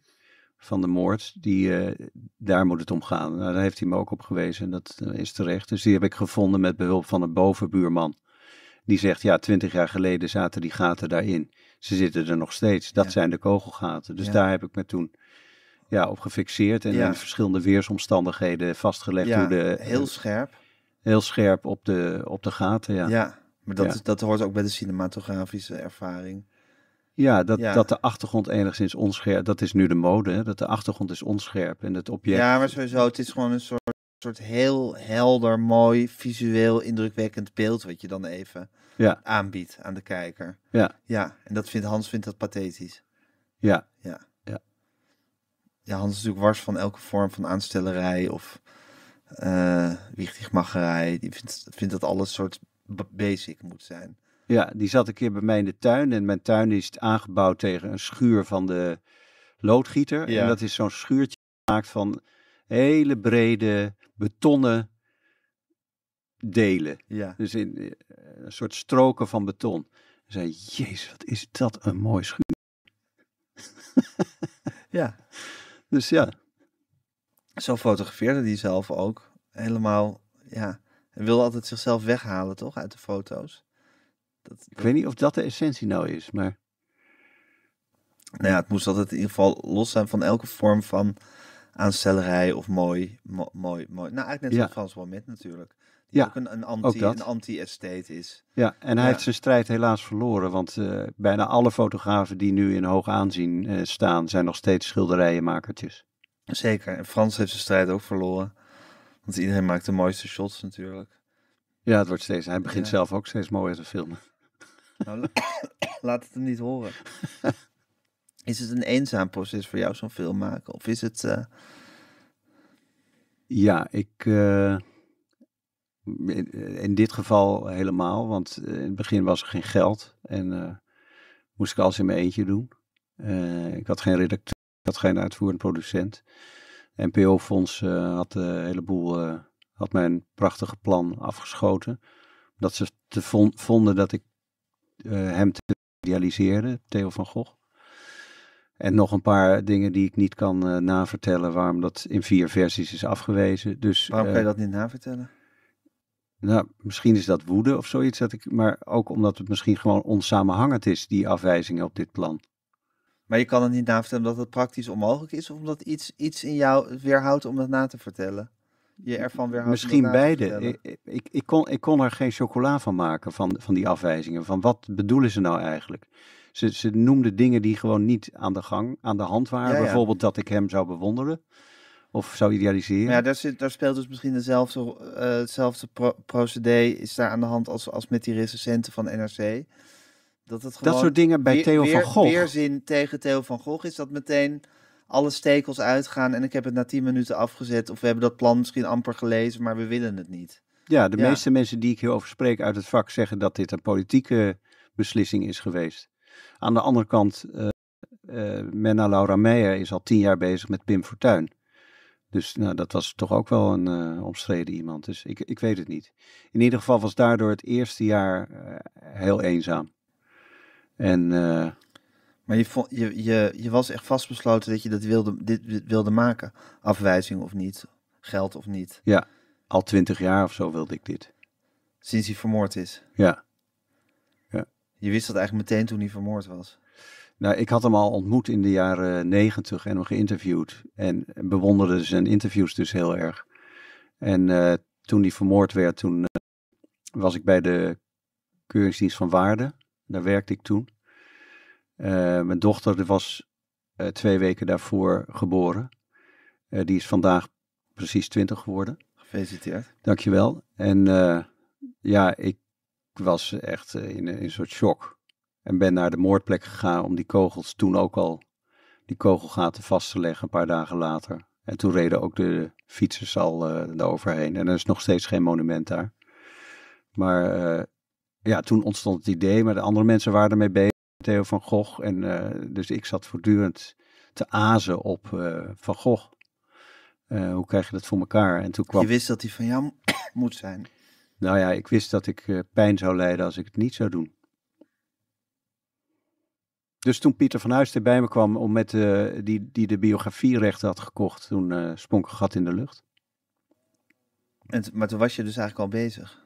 van de moord, die, eh, daar moet het om gaan. Nou, daar heeft hij me ook op gewezen en dat eh, is terecht. Dus die heb ik gevonden met behulp van een bovenbuurman. Die zegt, ja, twintig jaar geleden zaten die gaten daarin. Ze zitten er nog steeds. Dat zijn de kogelgaten. Dus daar heb ik me toen ja, op gefixeerd en in verschillende weersomstandigheden vastgelegd. hoe de, heel eh, scherp. Heel scherp op de, op de gaten, ja. Ja, maar dat, dat hoort ook bij de cinematografische ervaring. Ja dat, dat de achtergrond enigszins onscherp, dat is nu de mode, hè? dat de achtergrond is onscherp en het object... Ja, maar sowieso, het is gewoon een soort, soort heel helder, mooi, visueel indrukwekkend beeld wat je dan even ja. aanbiedt aan de kijker. Ja. Ja, en dat vindt Hans vindt dat pathetisch. Ja. Ja. Ja, ja Hans is natuurlijk wars van elke vorm van aanstellerij of uh, eh, wichtigmacherij. Die vindt, vindt dat alles soort basic moet zijn. Ja, die zat een keer bij mij in de tuin. En mijn tuin is aangebouwd tegen een schuur van de loodgieter. En dat is zo'n schuurtje gemaakt van hele brede betonnen delen. Ja. Dus in, eh, een soort stroken van beton. En zei, jezus, wat is dat een mooi schuur. ja. Dus ja. Zo fotografeerde hij zelf ook. Helemaal, ja. Hij wilde altijd zichzelf weghalen, toch? Uit de foto's ik weet niet of dat de essentie nou is, maar... Nou ja, het moest altijd in ieder geval los zijn van elke vorm van aanstellerij of mooi, mooi, mooi. Nou, eigenlijk net zoals Frans Frans met natuurlijk. Die ja, ook een, een anti-estate is. Ja, en hij heeft zijn strijd helaas verloren. Want eh, bijna alle fotografen die nu in hoog aanzien eh, staan, zijn nog steeds schilderijenmakertjes. Zeker, en Frans heeft zijn strijd ook verloren. Want iedereen maakt de mooiste shots natuurlijk. Ja, het wordt steeds. Hij begint zelf ook steeds mooier te filmen. Nou, laat het hem niet horen. Is het een eenzaam proces voor jou, zo'n film maken? Of is het... Eh, ja, ik... Eh, in dit geval helemaal, want in het begin was er geen geld. En eh, moest ik alles in mijn eentje doen. ik had geen redacteur, ik had geen uitvoerend producent. NPO-fonds had de hele boel had mijn prachtige plan afgeschoten. dat ze te vonden dat ik eh, hem te idealiseren, Theo van Gogh. En nog een paar dingen die ik niet kan uh, navertellen, waarom dat in vier versies is afgewezen. Dus, waarom kan je eh, dat niet navertellen? Nou, misschien is dat woede of zoiets, dat ik, maar ook omdat het misschien gewoon onsamenhangend is, die afwijzingen op dit plan. Maar je kan het niet navertellen omdat het praktisch onmogelijk is, of omdat iets, iets in jou weerhoudt om dat na te vertellen? je ervan weer Misschien beide. Ik, ik, kon, ik kon er geen chocola van maken, van, van die afwijzingen. Van wat bedoelen ze nou eigenlijk? Ze, ze noemden dingen die gewoon niet aan de gang, aan de hand waren. Bijvoorbeeld dat ik hem zou bewonderen of zou idealiseren. Maar ja, daar, zit, daar speelt dus misschien dezelfde, eh, hetzelfde procedé is daar aan de hand als, als met die recensenten van NRC. Dat, het dat soort dingen bij Theo van Gogh. Weerzin tegen Theo van Gogh is dat meteen alle stekels uitgaan en ik heb het na 10 minuten afgezet. Of we hebben dat plan misschien amper gelezen, maar we willen het niet. Ja, de meeste mensen die ik hierover spreek uit het vak zeggen dat dit een politieke beslissing is geweest. Aan de andere kant, uh, uh, Menna Laura Meijer is al tien jaar bezig met Pim Fortuyn. Dus nou, dat was toch ook wel een eh, omstreden iemand. Dus ik, ik weet het niet. In ieder geval was daardoor het eerste jaar heel eenzaam. En maar je, vond, was echt vastbesloten dat je dat wilde, dit, wilde maken. Afwijzing of niet, geld of niet. Ja, al twintig jaar of zo wilde ik dit. Sinds hij vermoord is? Ja. ja. Je wist dat eigenlijk meteen toen hij vermoord was? Nou, ik had hem al ontmoet in de jaren negentig en hem geïnterviewd. En bewonderde zijn interviews dus heel erg. En eh, toen hij vermoord werd, toen eh, was ik bij de Keuringsdienst van Waarde. Daar werkte ik toen. Eh, mijn dochter was eh, twee weken daarvoor geboren. Eh, die is vandaag precies twintig geworden. Gefeliciteerd. Dankjewel. En ja, ik was echt in, in een soort shock. En ben naar de moordplek gegaan om die kogels toen ook al, die kogelgaten vast te leggen een paar dagen later. En toen reden ook de fietsers al uh, eroverheen. En er is nog steeds geen monument daar. Maar ja, toen ontstond het idee, maar de andere mensen waren ermee bezig. Theo van Gogh. En eh, dus ik zat voortdurend te azen op eh, Van Gogh. Eh, hoe krijg je dat voor elkaar? En toen kwam... Je wist dat hij van jou moet zijn. Nou ja, ik wist dat ik pijn zou lijden als ik het niet zou doen. Dus toen Pieter van Huis bij me kwam, om met, die, die de biografierechten had gekocht, toen uh, sprong een gat in de lucht. En, maar toen was je dus eigenlijk al bezig?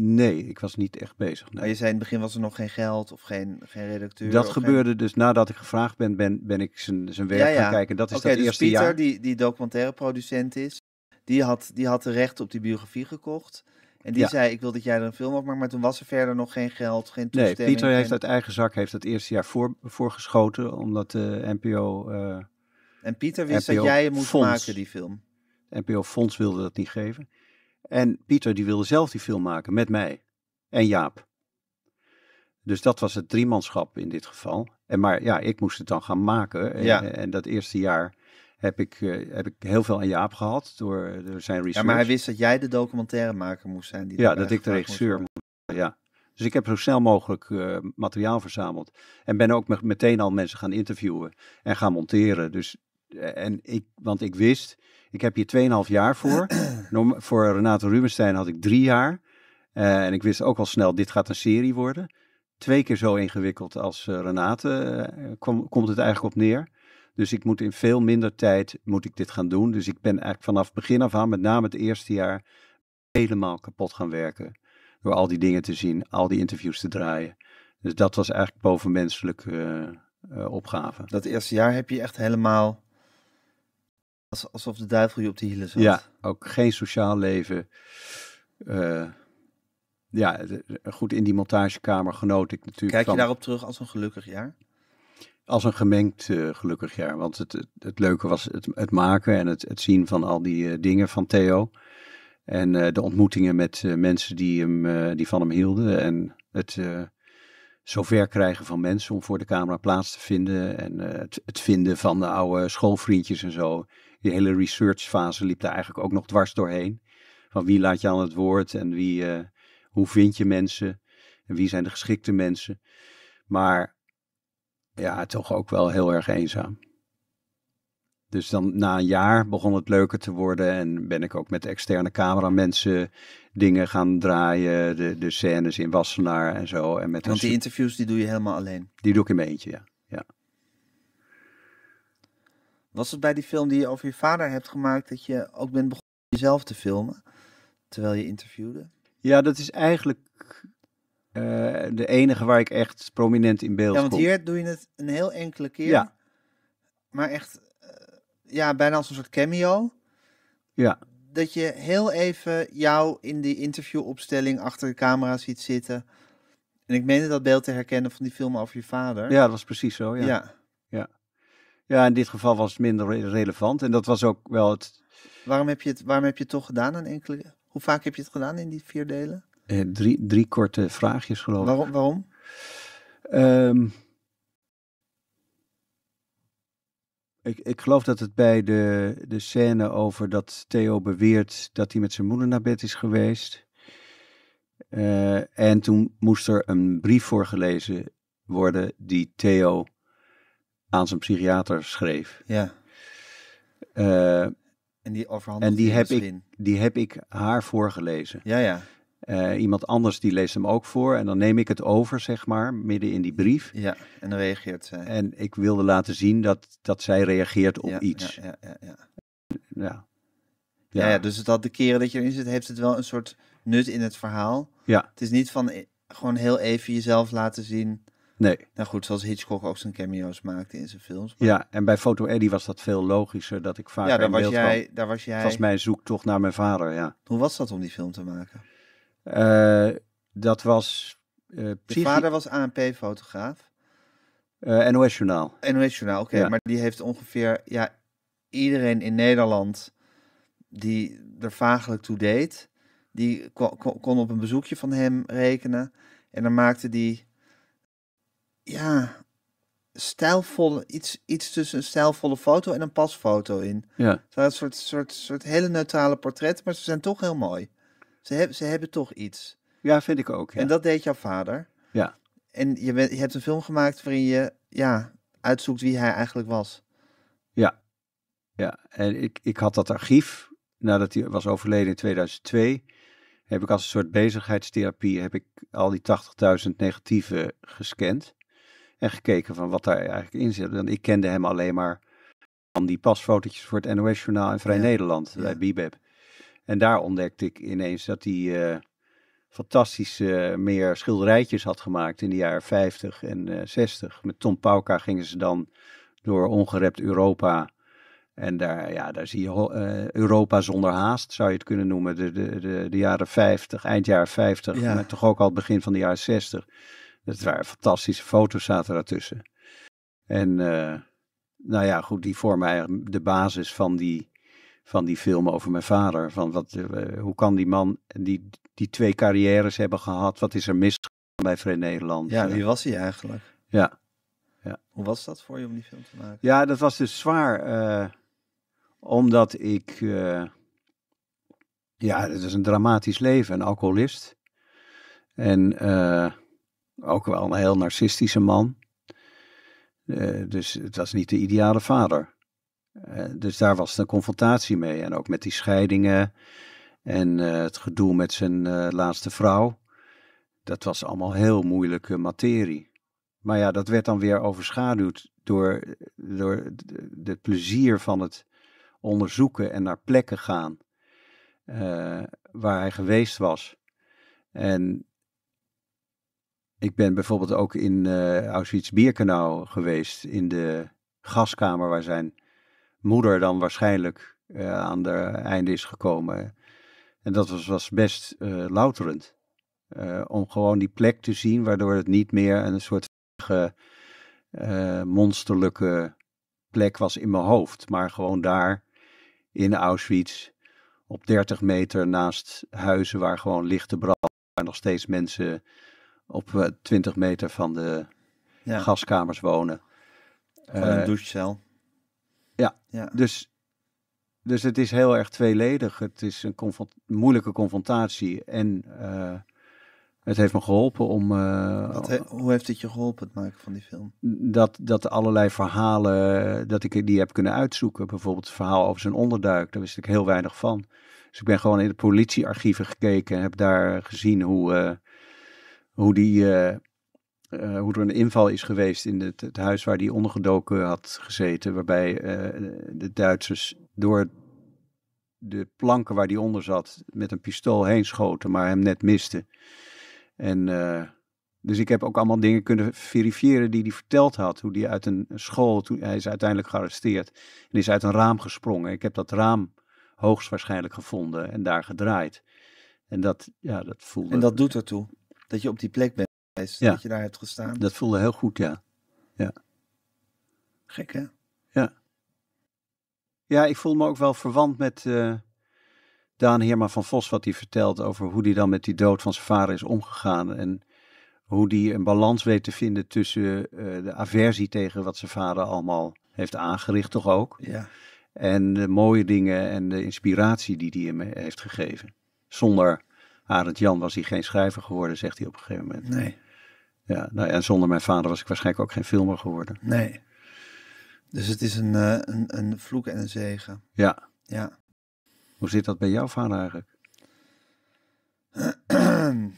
Nee, ik was niet echt bezig. Oh, je zei in het begin was er nog geen geld of geen, geen redacteur? Dat gebeurde dus nadat ik gevraagd ben, ben, ben ik zijn, zijn werk gaan kijken. Dat is okay, dat dus Pieter, die, die documentaire producent is, die had, die had de rechten op die biografie gekocht. En die zei, ik wil dat jij er een film op maakt, maar toen was er verder nog geen geld, geen toestemming. Nee, Pieter heeft uit eigen zak heeft dat eerste jaar voor, voorgeschoten, omdat de eh, NPO... Eh, en Pieter wist NPO dat jij hem moest maken, die film? NPO Fonds wilde dat niet geven. En Pieter die wilde zelf die film maken met mij en Jaap. Dus dat was het driemanschap in dit geval. En maar ja, ik moest het dan gaan maken. En, ja. Eh, en dat eerste jaar heb ik, eh, heb ik heel veel aan Jaap gehad door, door zijn research. Ja, maar hij wist dat jij de documentairemaker moest zijn. Die ja, dat ik de regisseur moest zijn. Ja. Dus ik heb zo snel mogelijk eh, materiaal verzameld. En ben ook meteen al mensen gaan interviewen en gaan monteren. Dus eh, en ik, want ik wist, ik heb hier 2,5 jaar voor. voor Renato Rubenstein had ik drie jaar. Eh, en ik wist ook al snel, dit gaat een serie worden. Twee keer zo ingewikkeld als eh, Renate komt het eigenlijk op neer. Dus ik moet in veel minder tijd moet ik dit gaan doen. Dus ik ben eigenlijk vanaf begin af aan, met name het eerste jaar, helemaal kapot gaan werken. Door al die dingen te zien, al die interviews te draaien. Dus dat was eigenlijk bovenmenselijke opgave. Dat eerste jaar heb je echt helemaal Alsof de duivel je op de hielen zat. Ja, ook geen sociaal leven. Eh, ja, goed in die montagekamer genoot ik natuurlijk. Kijk je daarop terug als een gelukkig jaar? Als een gemengd eh, gelukkig jaar. Want het, het, leuke was het, het, maken en het, het zien van al die eh, dingen van Theo. En de ontmoetingen met mensen die, hem, die van hem hielden. En het zover krijgen van mensen om voor de camera plaats te vinden. En het, het vinden van de oude schoolvriendjes en zo die hele researchfase liep daar eigenlijk ook nog dwars doorheen. Van wie laat je aan het woord en wie, eh, hoe vind je mensen en wie zijn de geschikte mensen. Maar ja, toch ook wel heel erg eenzaam. Dus dan na een jaar begon het leuker te worden en ben ik ook met externe cameramensen dingen gaan draaien, de, de scènes in Wassenaar en zo. En met Want die interviews die doe je helemaal alleen? Die doe ik in mijn eentje, ja. Was het bij die film die je over je vader hebt gemaakt dat je ook bent begonnen jezelf te filmen terwijl je interviewde? Ja, dat is eigenlijk eh, de enige waar ik echt prominent in beeld kom. Ja, want hier doe je het een heel enkele keer. Ja. Maar echt, eh, ja, bijna als een soort cameo. Ja. Dat je heel even jou in die interviewopstelling achter de camera ziet zitten. En ik meende dat beeld te herkennen van die film over je vader. Ja, dat was precies zo, ja. Ja, in dit geval was het minder relevant. En dat was ook wel het. Waarom heb je het, waarom heb je het toch gedaan aan enkele. Hoe vaak heb je het gedaan in die vier delen? Eh, drie, drie korte vraagjes, geloof ik. Waarom? waarom? Ehm, ik, ik geloof dat het bij de, de scène over dat Theo beweert dat hij met zijn moeder naar bed is geweest. Eh, en toen moest er een brief voorgelezen worden die Theo aan zijn psychiater schreef. Ja. Eh, en die overhandigde En die heb, ik, die heb ik haar voorgelezen. Ja, ja. Eh, iemand anders die leest hem ook voor en dan neem ik het over, zeg maar, midden in die brief. Ja, en dan reageert zij. En ik wilde laten zien dat, dat zij reageert op iets. Ja, ja, ja. ja. ja. ja dus dat de keren dat je erin zit, heeft het wel een soort nut in het verhaal. Ja. Het is niet van eh, gewoon heel even jezelf laten zien. Nee. Nou goed, zoals Hitchcock ook zijn cameo's maakte in zijn films. Ja, en bij Foto Eddy was dat veel logischer dat ik vaak. Ja, daar, was jij, daar was jij. Volgens mij zoektocht naar mijn vader, ja. Hoe was dat om die film te maken? Eh, dat was. Eh, vader was ANP-fotograaf. Uh, eh, NOS-journaal. NOS-journaal, oké. Maar die heeft ongeveer ja, iedereen in Nederland die er vagelijk toe deed, die kon op een bezoekje van hem rekenen. En dan maakte die ja, stijlvolle, iets, iets tussen een stijlvolle foto en een pasfoto in. Ja. Het een soort, soort, soort hele neutrale portretten, maar ze zijn toch heel mooi. Ze, hebben ze hebben toch iets. Ja, vind ik ook. Ja. En dat deed jouw vader. Ja. En je, bent, je hebt een film gemaakt waarin je ja, uitzoekt wie hij eigenlijk was. Ja. Ja, en ik, ik had dat archief, nadat hij was overleden in 2002, heb ik als een soort bezigheidstherapie, heb ik al die 80.000 negatieven gescand. En gekeken van wat daar eigenlijk in zit. Want ik kende hem alleen maar van die pasfotootjes voor het NOS-journaal in Vrij Nederland bij Bibeb. En daar ontdekte ik ineens dat hij uh, fantastische meer schilderijtjes had gemaakt in de jaren 50 en uh, eh, 60. Met Tom Pauka gingen ze dan door ongerept Europa. En daar, ja, daar zie je eh, Europa zonder haast, zou je het kunnen noemen. De, de, de, jaren 50, eind jaren 50, ja. maar toch ook al het begin van de jaren 60 het waren fantastische foto's zaten daartussen. En eh, nou ja, goed, die vormen eigenlijk de basis van die, van die film over mijn vader. Van wat, eh, hoe kan die man die, die twee carrières hebben gehad? Wat is er misgegaan bij Vrij Nederland? Ja, eh, wie was hij eigenlijk? Ja. ja. Hoe was dat voor je om die film te maken? Ja, dat was dus zwaar. omdat ik... ja, het is een dramatisch leven. Een alcoholist. En... Ook wel een heel narcistische man. Eh, dus het was niet de ideale vader. Eh, dus daar was de een confrontatie mee. En ook met die scheidingen en eh, het gedoe met zijn laatste vrouw. Dat was allemaal heel moeilijke materie. Maar ja, dat werd dan weer overschaduwd door, door het plezier van het onderzoeken en naar plekken gaan waar hij geweest was. En ik ben bijvoorbeeld ook in uh, eh, Auschwitz-Bierkenau geweest, in de gaskamer waar zijn moeder dan waarschijnlijk eh, aan de einde is gekomen. En dat was, was best eh, louterend. om gewoon die plek te zien, waardoor het niet meer een soort monsterlijke plek was in mijn hoofd. Maar gewoon daar in Auschwitz, op 30 meter naast huizen waar gewoon lichten branden, waar nog steeds mensen op 20 eh, meter van de gaskamers wonen. Van een eh, douchecel. Ja, Dus, dus het is heel erg tweeledig. Het is een moeilijke confrontatie en... Eh, het heeft me geholpen om. hoe heeft het je geholpen, het maken van die film? Dat, dat allerlei verhalen, dat ik die heb kunnen uitzoeken. Bijvoorbeeld het verhaal over zijn onderduik, daar wist ik heel weinig van. Dus ik ben gewoon in de politiearchieven gekeken en heb daar gezien hoe hoe, die, eh, eh, hoe er een inval is geweest in het, het huis waar hij ondergedoken had gezeten. Waarbij eh, de Duitsers door de planken waar hij onder zat met een pistool heen schoten, maar hem net misten. En dus ik heb ook allemaal dingen kunnen verifiëren die hij verteld had. Hoe hij uit een school, toen, hij is uiteindelijk gearresteerd en is uit een raam gesprongen. Ik heb dat raam hoogstwaarschijnlijk gevonden en daar gedraaid. En dat, ja, dat voelde... En dat doet ertoe? dat je op die plek bent dat je daar hebt gestaan. Dat voelde heel goed, ja. ja. Gek, hè? Ja. Ja, ik voel me ook wel verwant met eh, Daan Heerma van Vos, wat hij vertelt over hoe hij dan met die dood van zijn vader is omgegaan. En hoe hij een balans weet te vinden tussen eh, de aversie tegen wat zijn vader allemaal heeft aangericht, toch ook? Ja. En de mooie dingen en de inspiratie die hij hem heeft gegeven. Zonder Arend Jan was hij geen schrijver geworden, zegt hij op een gegeven moment. Nee. Ja, nou, en zonder mijn vader was ik waarschijnlijk ook geen filmer geworden. Nee. Dus het is een, uh, een, een vloek en een zegen. Ja. Ja. Hoe zit dat bij jouw vader eigenlijk?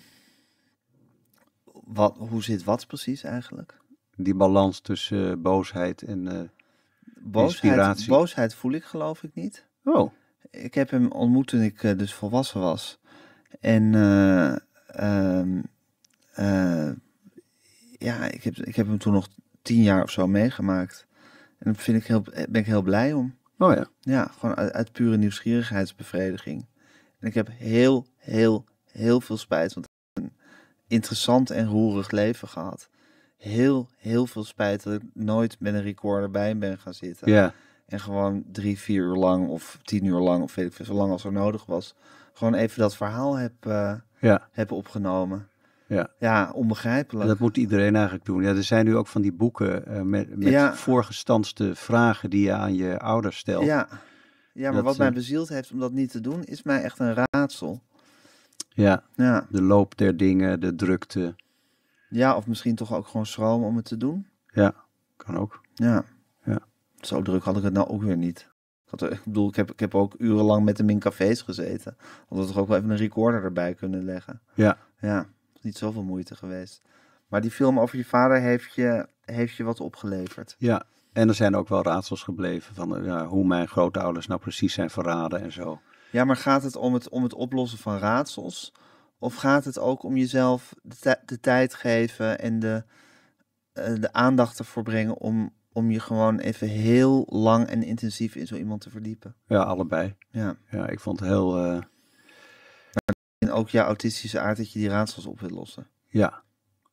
wat, hoe zit wat precies eigenlijk? Die balans tussen eh, boosheid en uh, boosheid, inspiratie. Boosheid voel ik geloof ik niet. Oh. Ik heb hem ontmoet toen ik dus volwassen was. En uh, uh, ja, ik heb, ik heb hem toen nog tien jaar of zo meegemaakt. En daar vind ik heel, ben ik heel blij om. Oh ja. Ja, gewoon uit, pure nieuwsgierigheidsbevrediging. En ik heb heel, heel, heel veel spijt. Want ik heb een interessant en roerig leven gehad. Heel, heel veel spijt dat ik nooit met een recorder bij ben gaan zitten. Ja. En gewoon drie, vier uur lang of tien uur lang of weet ik veel, zo lang als er nodig was gewoon even dat verhaal heb, eh, ja. heb opgenomen. Ja. ja, onbegrijpelijk. Dat moet iedereen eigenlijk doen. Ja, er zijn nu ook van die boeken eh, met, met vragen die je aan je ouders stelt. Ja, ja maar wat mij eh, bezield heeft om dat niet te doen, is mij echt een raadsel. Ja, ja. de loop der dingen, de drukte. Ja, of misschien toch ook gewoon schroom om het te doen. Ja, kan ook. Ja. ja. Zo druk had ik het nou ook weer niet. Eh, ik bedoel, ik heb, ik heb ook urenlang met hem in cafés gezeten. Omdat we toch ook wel even een recorder erbij kunnen leggen. Ja. Ja, niet zoveel moeite geweest. Maar die film over je vader heeft je, heeft je wat opgeleverd. Ja, en er zijn ook wel raadsels gebleven van eh, ja, hoe mijn grootouders nou precies zijn verraden en zo. Ja, maar gaat het om het, om het oplossen van raadsels? Of gaat het ook om jezelf de, de tijd geven en de, eh, de aandacht ervoor brengen om, om je gewoon even heel lang en intensief in zo iemand te verdiepen. Ja, allebei. Ja, ja ik vond het heel. Eh, en ook jouw autistische aard dat je die raadsels op wilt lossen. Ja,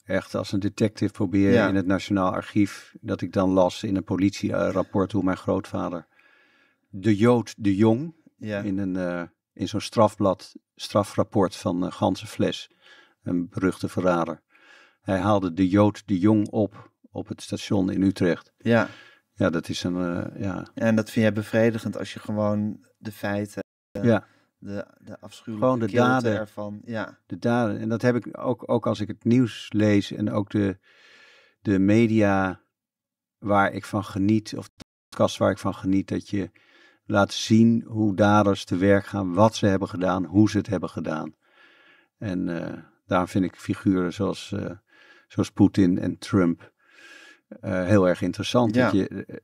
echt als een detective probeer in het Nationaal Archief. Dat ik dan las in een politierapport hoe mijn grootvader de Jood de Jong in, een, eh, in zo'n strafblad, strafrapport van uh, Ganse Fles, een beruchte verrader. Hij haalde de Jood de Jong op op het station in Utrecht. Ja. Ja, dat is een, eh, ja. En dat vind jij bevredigend als je gewoon de feiten, de, eh, ja. de, de afschuwelijke gewoon de daden ervan. Ja. De daden. En dat heb ik ook, ook als ik het nieuws lees en ook de, de media waar ik van geniet, of de podcast waar ik van geniet, dat je laat zien hoe daders te werk gaan, wat ze hebben gedaan, hoe ze het hebben gedaan. En eh, daar vind ik figuren zoals, uh, zoals Poetin en Trump eh, heel erg interessant. Dat, je, eh,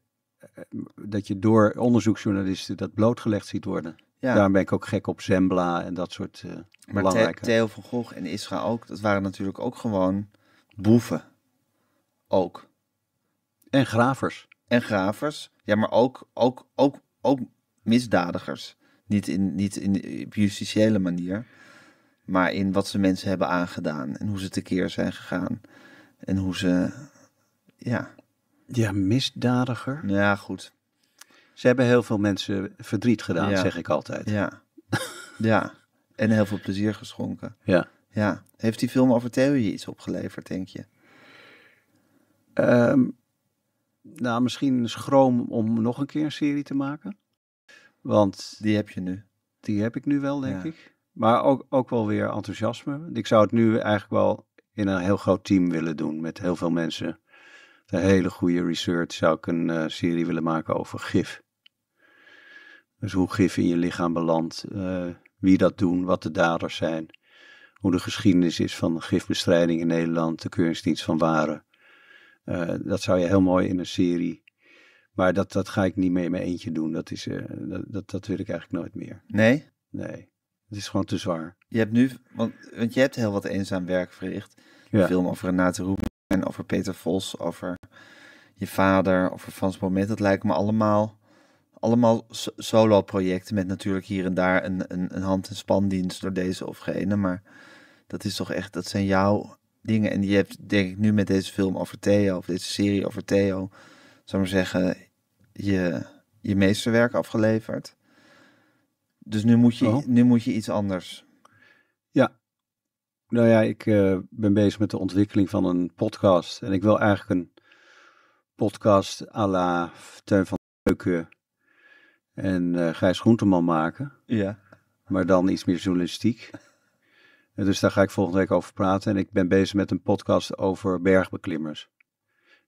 dat je door onderzoeksjournalisten dat blootgelegd ziet worden. Ja. Daarom ben ik ook gek op Zembla en dat soort eh, belangrijke... Maar Theo van Gogh en Isra ook, dat waren natuurlijk ook gewoon boeven. Ook. En gravers. En gravers. Ja, maar ook, ook, ook, ook misdadigers. Niet in, niet in justitiële manier, maar in wat ze mensen hebben aangedaan en hoe ze tekeer zijn gegaan. En hoe ze ja. Ja, misdadiger. Ja, goed. Ze hebben heel veel mensen verdriet gedaan, zeg ik altijd. Ja. ja. En heel veel plezier geschonken. Ja. Ja. Heeft die film over Theo je iets opgeleverd, denk je? Um, nou, misschien schroom om nog een keer een serie te maken. Want... Die heb je nu. Die heb ik nu wel, denk ik. Maar ook, ook wel weer enthousiasme. Ik zou het nu eigenlijk wel in een heel groot team willen doen. Met heel veel mensen een hele goede research zou ik een eh, serie willen maken over gif. Dus hoe gif in je lichaam belandt, eh, wie dat doen, wat de daders zijn, hoe de geschiedenis is van gifbestrijding in Nederland, de Keuringsdienst van Waren. Eh, dat zou je heel mooi in een serie. Maar dat, dat ga ik niet meer in mijn eentje doen. Dat, is, dat, dat, dat wil ik eigenlijk nooit meer. Nee? Nee. Het is gewoon te zwaar. Je hebt nu, want, want je hebt heel wat eenzaam werk verricht. Ja. Film over Renate Roep en over Peter Vos, over je vader of Frans moment Dat lijkt me allemaal, allemaal solo-projecten met natuurlijk hier en daar een, een, een hand- en spandienst door deze of gene. Maar dat is toch echt, dat zijn jouw dingen. En je hebt, denk ik, nu met deze film over Theo, of deze serie over Theo, zou maar zeggen, je, je meesterwerk afgeleverd. Dus nu moet je, oh. nu moet je iets anders. Ja. Nou ja, ik eh, ben bezig met de ontwikkeling van een podcast. En ik wil eigenlijk een podcast à la Teun van Keuken en eh, Gijs Groenteman maken. Ja. Maar dan iets meer journalistiek. Eh, dus daar ga ik volgende week over praten. En ik ben bezig met een podcast over bergbeklimmers.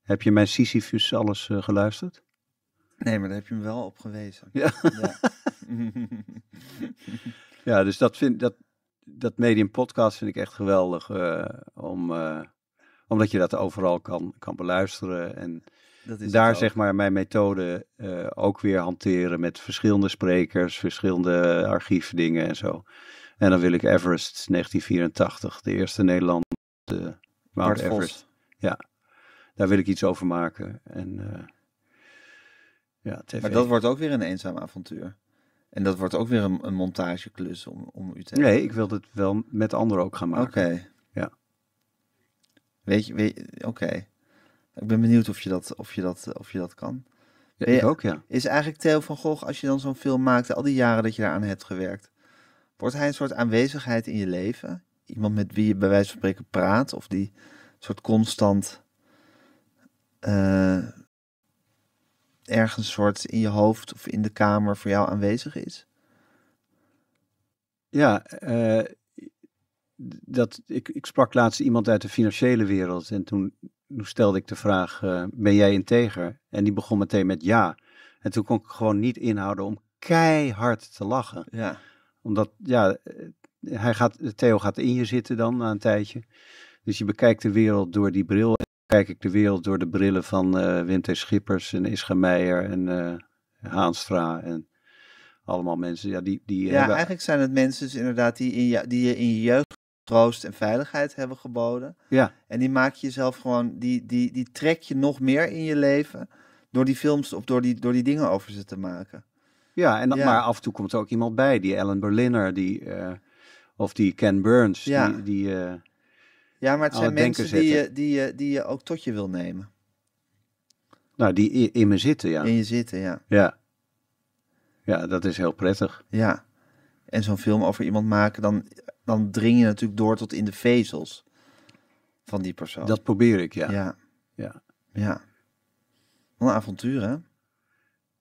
Heb je mijn Sisyphus alles eh, geluisterd? Nee, maar daar heb je me wel op gewezen. Ja. Ja, dus dat, vind, dat, dat medium podcast vind ik echt geweldig. om, omdat je dat overal kan, kan beluisteren. En daar zeg maar mijn methode eh, ook weer hanteren met verschillende sprekers, verschillende archiefdingen en zo. En dan wil ik Everest 1984, de eerste Nederlandse uh, Mount Everest. Ja, daar wil ik iets over maken. En, eh, ja, TV. Maar dat wordt ook weer een eenzaam avontuur. En dat wordt ook weer een, montageklus om, om u te... Nee, ik wil het wel met anderen ook gaan maken. Oké. Ja. Weet je, weet, oké. Ik ben benieuwd of je dat, of je dat, of je dat kan. Ja, ik ook, ja. Is eigenlijk Theo van Gogh, als je dan zo'n film maakt, al die jaren dat je daaraan hebt gewerkt, wordt hij een soort aanwezigheid in je leven? Iemand met wie je bij wijze van spreken praat, of die soort constant uh, ergens soort in je hoofd of in de kamer voor jou aanwezig is? Ja, eh dat, ik, ik sprak laatst iemand uit de financiële wereld en toen, stelde ik de vraag, eh, ben jij integer? En die begon meteen met ja. En toen kon ik gewoon niet inhouden om keihard te lachen. Ja. Omdat, ja, eh, hij gaat, Theo gaat in je zitten dan na een tijdje. Dus je bekijkt de wereld door die bril. Kijk ik de wereld door de brillen van eh, Winter Schippers en Ischa Meijer en Haanstra en allemaal mensen. Ja, die, die ja eigenlijk zijn het mensen dus inderdaad die, in je, die je in je jeugd troost en veiligheid hebben geboden. Ja. En die maak je jezelf gewoon, die, die, die trek je nog meer in je leven door die films of door die, door die dingen over ze te maken. Ja, en dat, maar af en toe komt er ook iemand bij, die Ellen Berliner, die, eh, of die Ken Burns, ja. die... die eh, ja, maar het zijn mensen die je, die, je, die je ook tot je wil nemen. Nou, die in me zitten, ja. In je zitten, ja. Ja, ja dat is heel prettig. Ja en zo'n film over iemand maken, dan, dan dring je natuurlijk door tot in de vezels van die persoon. Dat probeer ik, ja. Ja. Ja. ja. een avontuur, hè?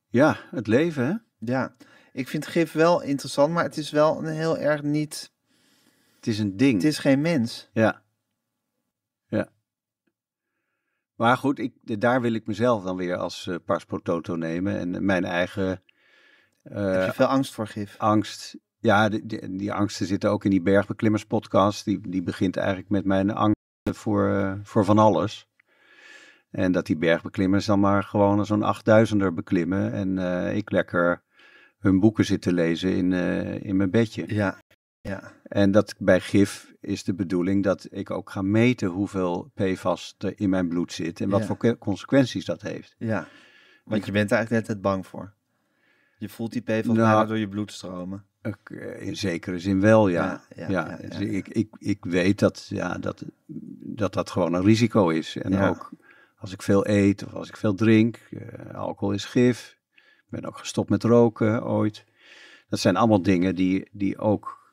Ja, het leven, hè? Ja. Ik vind gif wel interessant, maar het is wel een heel erg niet... Het is een ding. Het is geen mens. Ja. Ja. Maar goed, ik, daar wil ik mezelf dan weer als uh, nemen en mijn eigen... Uh, Heb je eh, veel angst voor gif? Angst, ja, die, die, angsten zitten ook in die bergbeklimmerspodcast. Die, die begint eigenlijk met mijn angst voor, eh, voor van alles. En dat die bergbeklimmers dan maar gewoon zo'n 8000er beklimmen. En eh, ik lekker hun boeken zit te lezen in, eh, in mijn bedje. Ja, ja. En dat bij gif is de bedoeling dat ik ook ga meten hoeveel PFAS er in mijn bloed zit. En wat voor consequenties dat heeft. Ja, want je bent er eigenlijk net bang voor. Je voelt die PFAS nou, door je bloed stromen. Eh, in zekere zin wel, ja. ja, dus ik, ik, ik weet dat, ja, dat, dat dat gewoon een risico is. En ook als ik veel eet of als ik veel drink, eh, alcohol is gif. ben ook gestopt met roken ooit. Dat zijn allemaal dingen die, die ook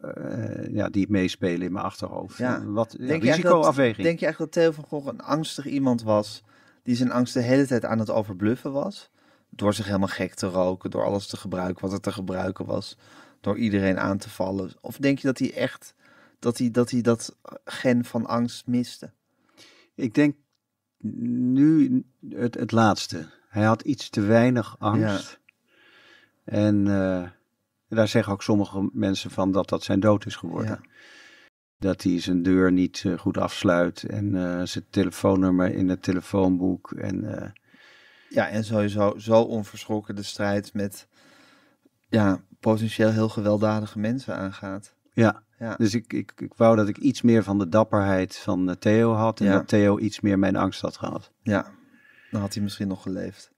eh, ja, die meespelen in mijn achterhoofd. Wat, denk risicoafweging. Dat, denk je eigenlijk dat Theo van Gogh een angstig iemand was die zijn angst de hele tijd aan het overbluffen was? door zich helemaal gek te roken, door alles te gebruiken wat er te gebruiken was, door iedereen aan te vallen? Of denk je dat hij echt dat hij dat, hij dat gen van angst miste? Ik denk nu het, het laatste. Hij had iets te weinig angst. Ja. En eh, daar zeggen ook sommige mensen van dat dat zijn dood is geworden. Dat hij zijn deur niet eh, goed afsluit en eh, zijn telefoonnummer in het telefoonboek. En ja, en sowieso zo onverschrokken de strijd met ja, potentieel heel gewelddadige mensen aangaat. Ja, ja. dus ik, ik, ik wou dat ik iets meer van de dapperheid van eh, Theo had en dat Theo iets meer mijn angst had gehad. Ja, dan had hij misschien nog geleefd.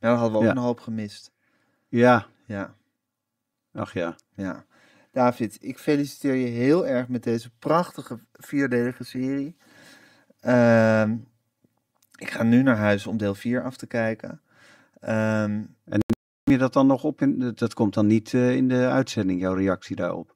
Ja, dan hadden we ook een hoop gemist. Ja. Ja. Ach ja. Ja. David, ik feliciteer je heel erg met deze prachtige vierdelige serie. Ehm ik ga nu naar huis om deel 4 af te kijken. Um, en neem je dat dan nog op? In, dat komt dan niet eh, in de uitzending, jouw reactie daarop?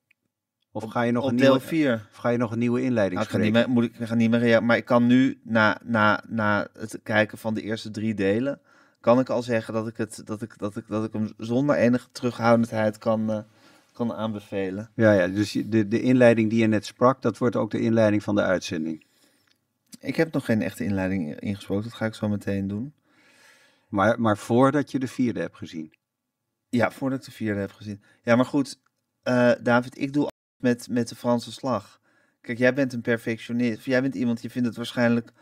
Of ga je nog een deel nieuwe, 4. Of ga je nog een nieuwe inleiding nou, ik ga niet meer, moet ik, ga niet meer Maar ik kan nu, na, na, na het kijken van de eerste drie delen, kan ik al zeggen dat ik, het, dat ik, dat ik, dat ik hem zonder enige terughoudendheid kan, eh, kan aanbevelen. Ja, ja dus de, de inleiding die je net sprak, dat wordt ook de inleiding van de uitzending. Ik heb nog geen echte inleiding ingesproken, dat ga ik zo meteen doen. Maar, maar voordat je de vierde hebt gezien? Ja, voordat ik de vierde heb gezien. Ja, maar goed, eh, David, ik doe met, met de Franse slag. Kijk, jij bent een perfectionist. Jij bent iemand, je vindt het waarschijnlijk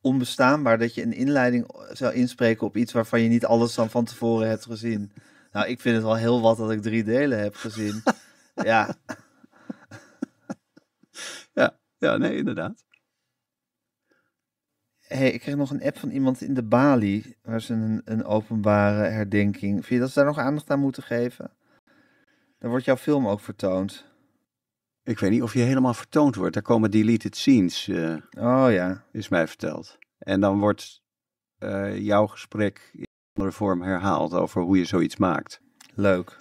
onbestaanbaar dat je een inleiding eh, zou inspreken op iets waarvan je niet alles dan van tevoren hebt gezien. Nou, ik vind het wel heel wat dat ik drie delen heb gezien. ja. ja. Ja, nee, inderdaad hey, ik kreeg nog een app van iemand in de Bali, waar ze een, een openbare herdenking. Vind je dat ze daar nog aandacht aan moeten geven? Dan wordt jouw film ook vertoond. Ik weet niet of je helemaal vertoond wordt. Daar komen deleted scenes. Eh, oh ja. Is mij verteld. En dan wordt eh, jouw gesprek in een andere vorm herhaald over hoe je zoiets maakt. Leuk.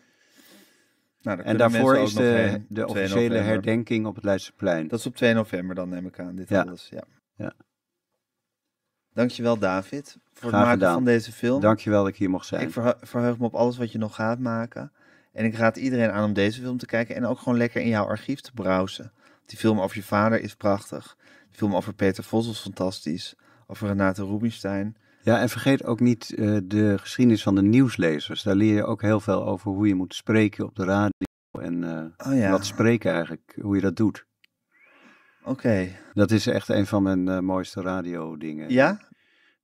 Nou, en daarvoor is de, de officiële herdenking op het Leidseplein. Dat is op 2 november dan, neem ik aan. Dit ja. alles. Ja. ja. Dankjewel David voor het maken van deze film. Dankjewel dat ik hier mocht zijn. Ik verheug me op alles wat je nog gaat maken. En ik raad iedereen aan om deze film te kijken en ook gewoon lekker in jouw archief te browsen. Die film over je vader is prachtig. Die film over Peter Vos is fantastisch. Over Renate Rubinstein. Ja, en vergeet ook niet eh, de geschiedenis van de nieuwslezers. Daar leer je ook heel veel over hoe je moet spreken op de radio. En eh, oh wat spreken eigenlijk, hoe je dat doet. Oké. Dat is echt een van mijn uh, mooiste dingen. Ja?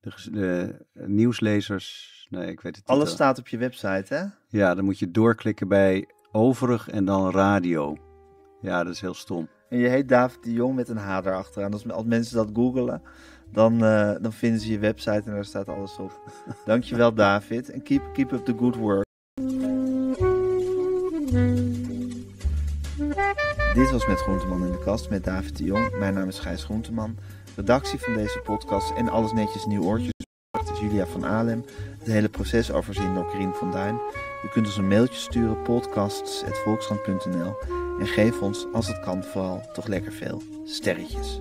De, de, nieuwslezers, nee, ik weet het niet. Alles staat op je website, hè? Ja, dan moet je doorklikken bij overig en dan radio. Ja, dat is heel stom. En je heet David de Jong met een H erachteraan. Als, als mensen dat googelen, dan, eh, dan vinden ze je website en daar staat alles op. Dankjewel, David. En keep, keep up the good work. Dit was Met Groenteman in de Kast met David de Jong. Mijn naam is Gijs Groenteman. Redactie van deze podcast en alles netjes nieuw oortjes Julia van Alem. Het hele proces overzien door Karin van Duin. U kunt ons een mailtje sturen, podcasts.volkskrant.nl. En geef ons, als het kan vooral, toch lekker veel sterretjes.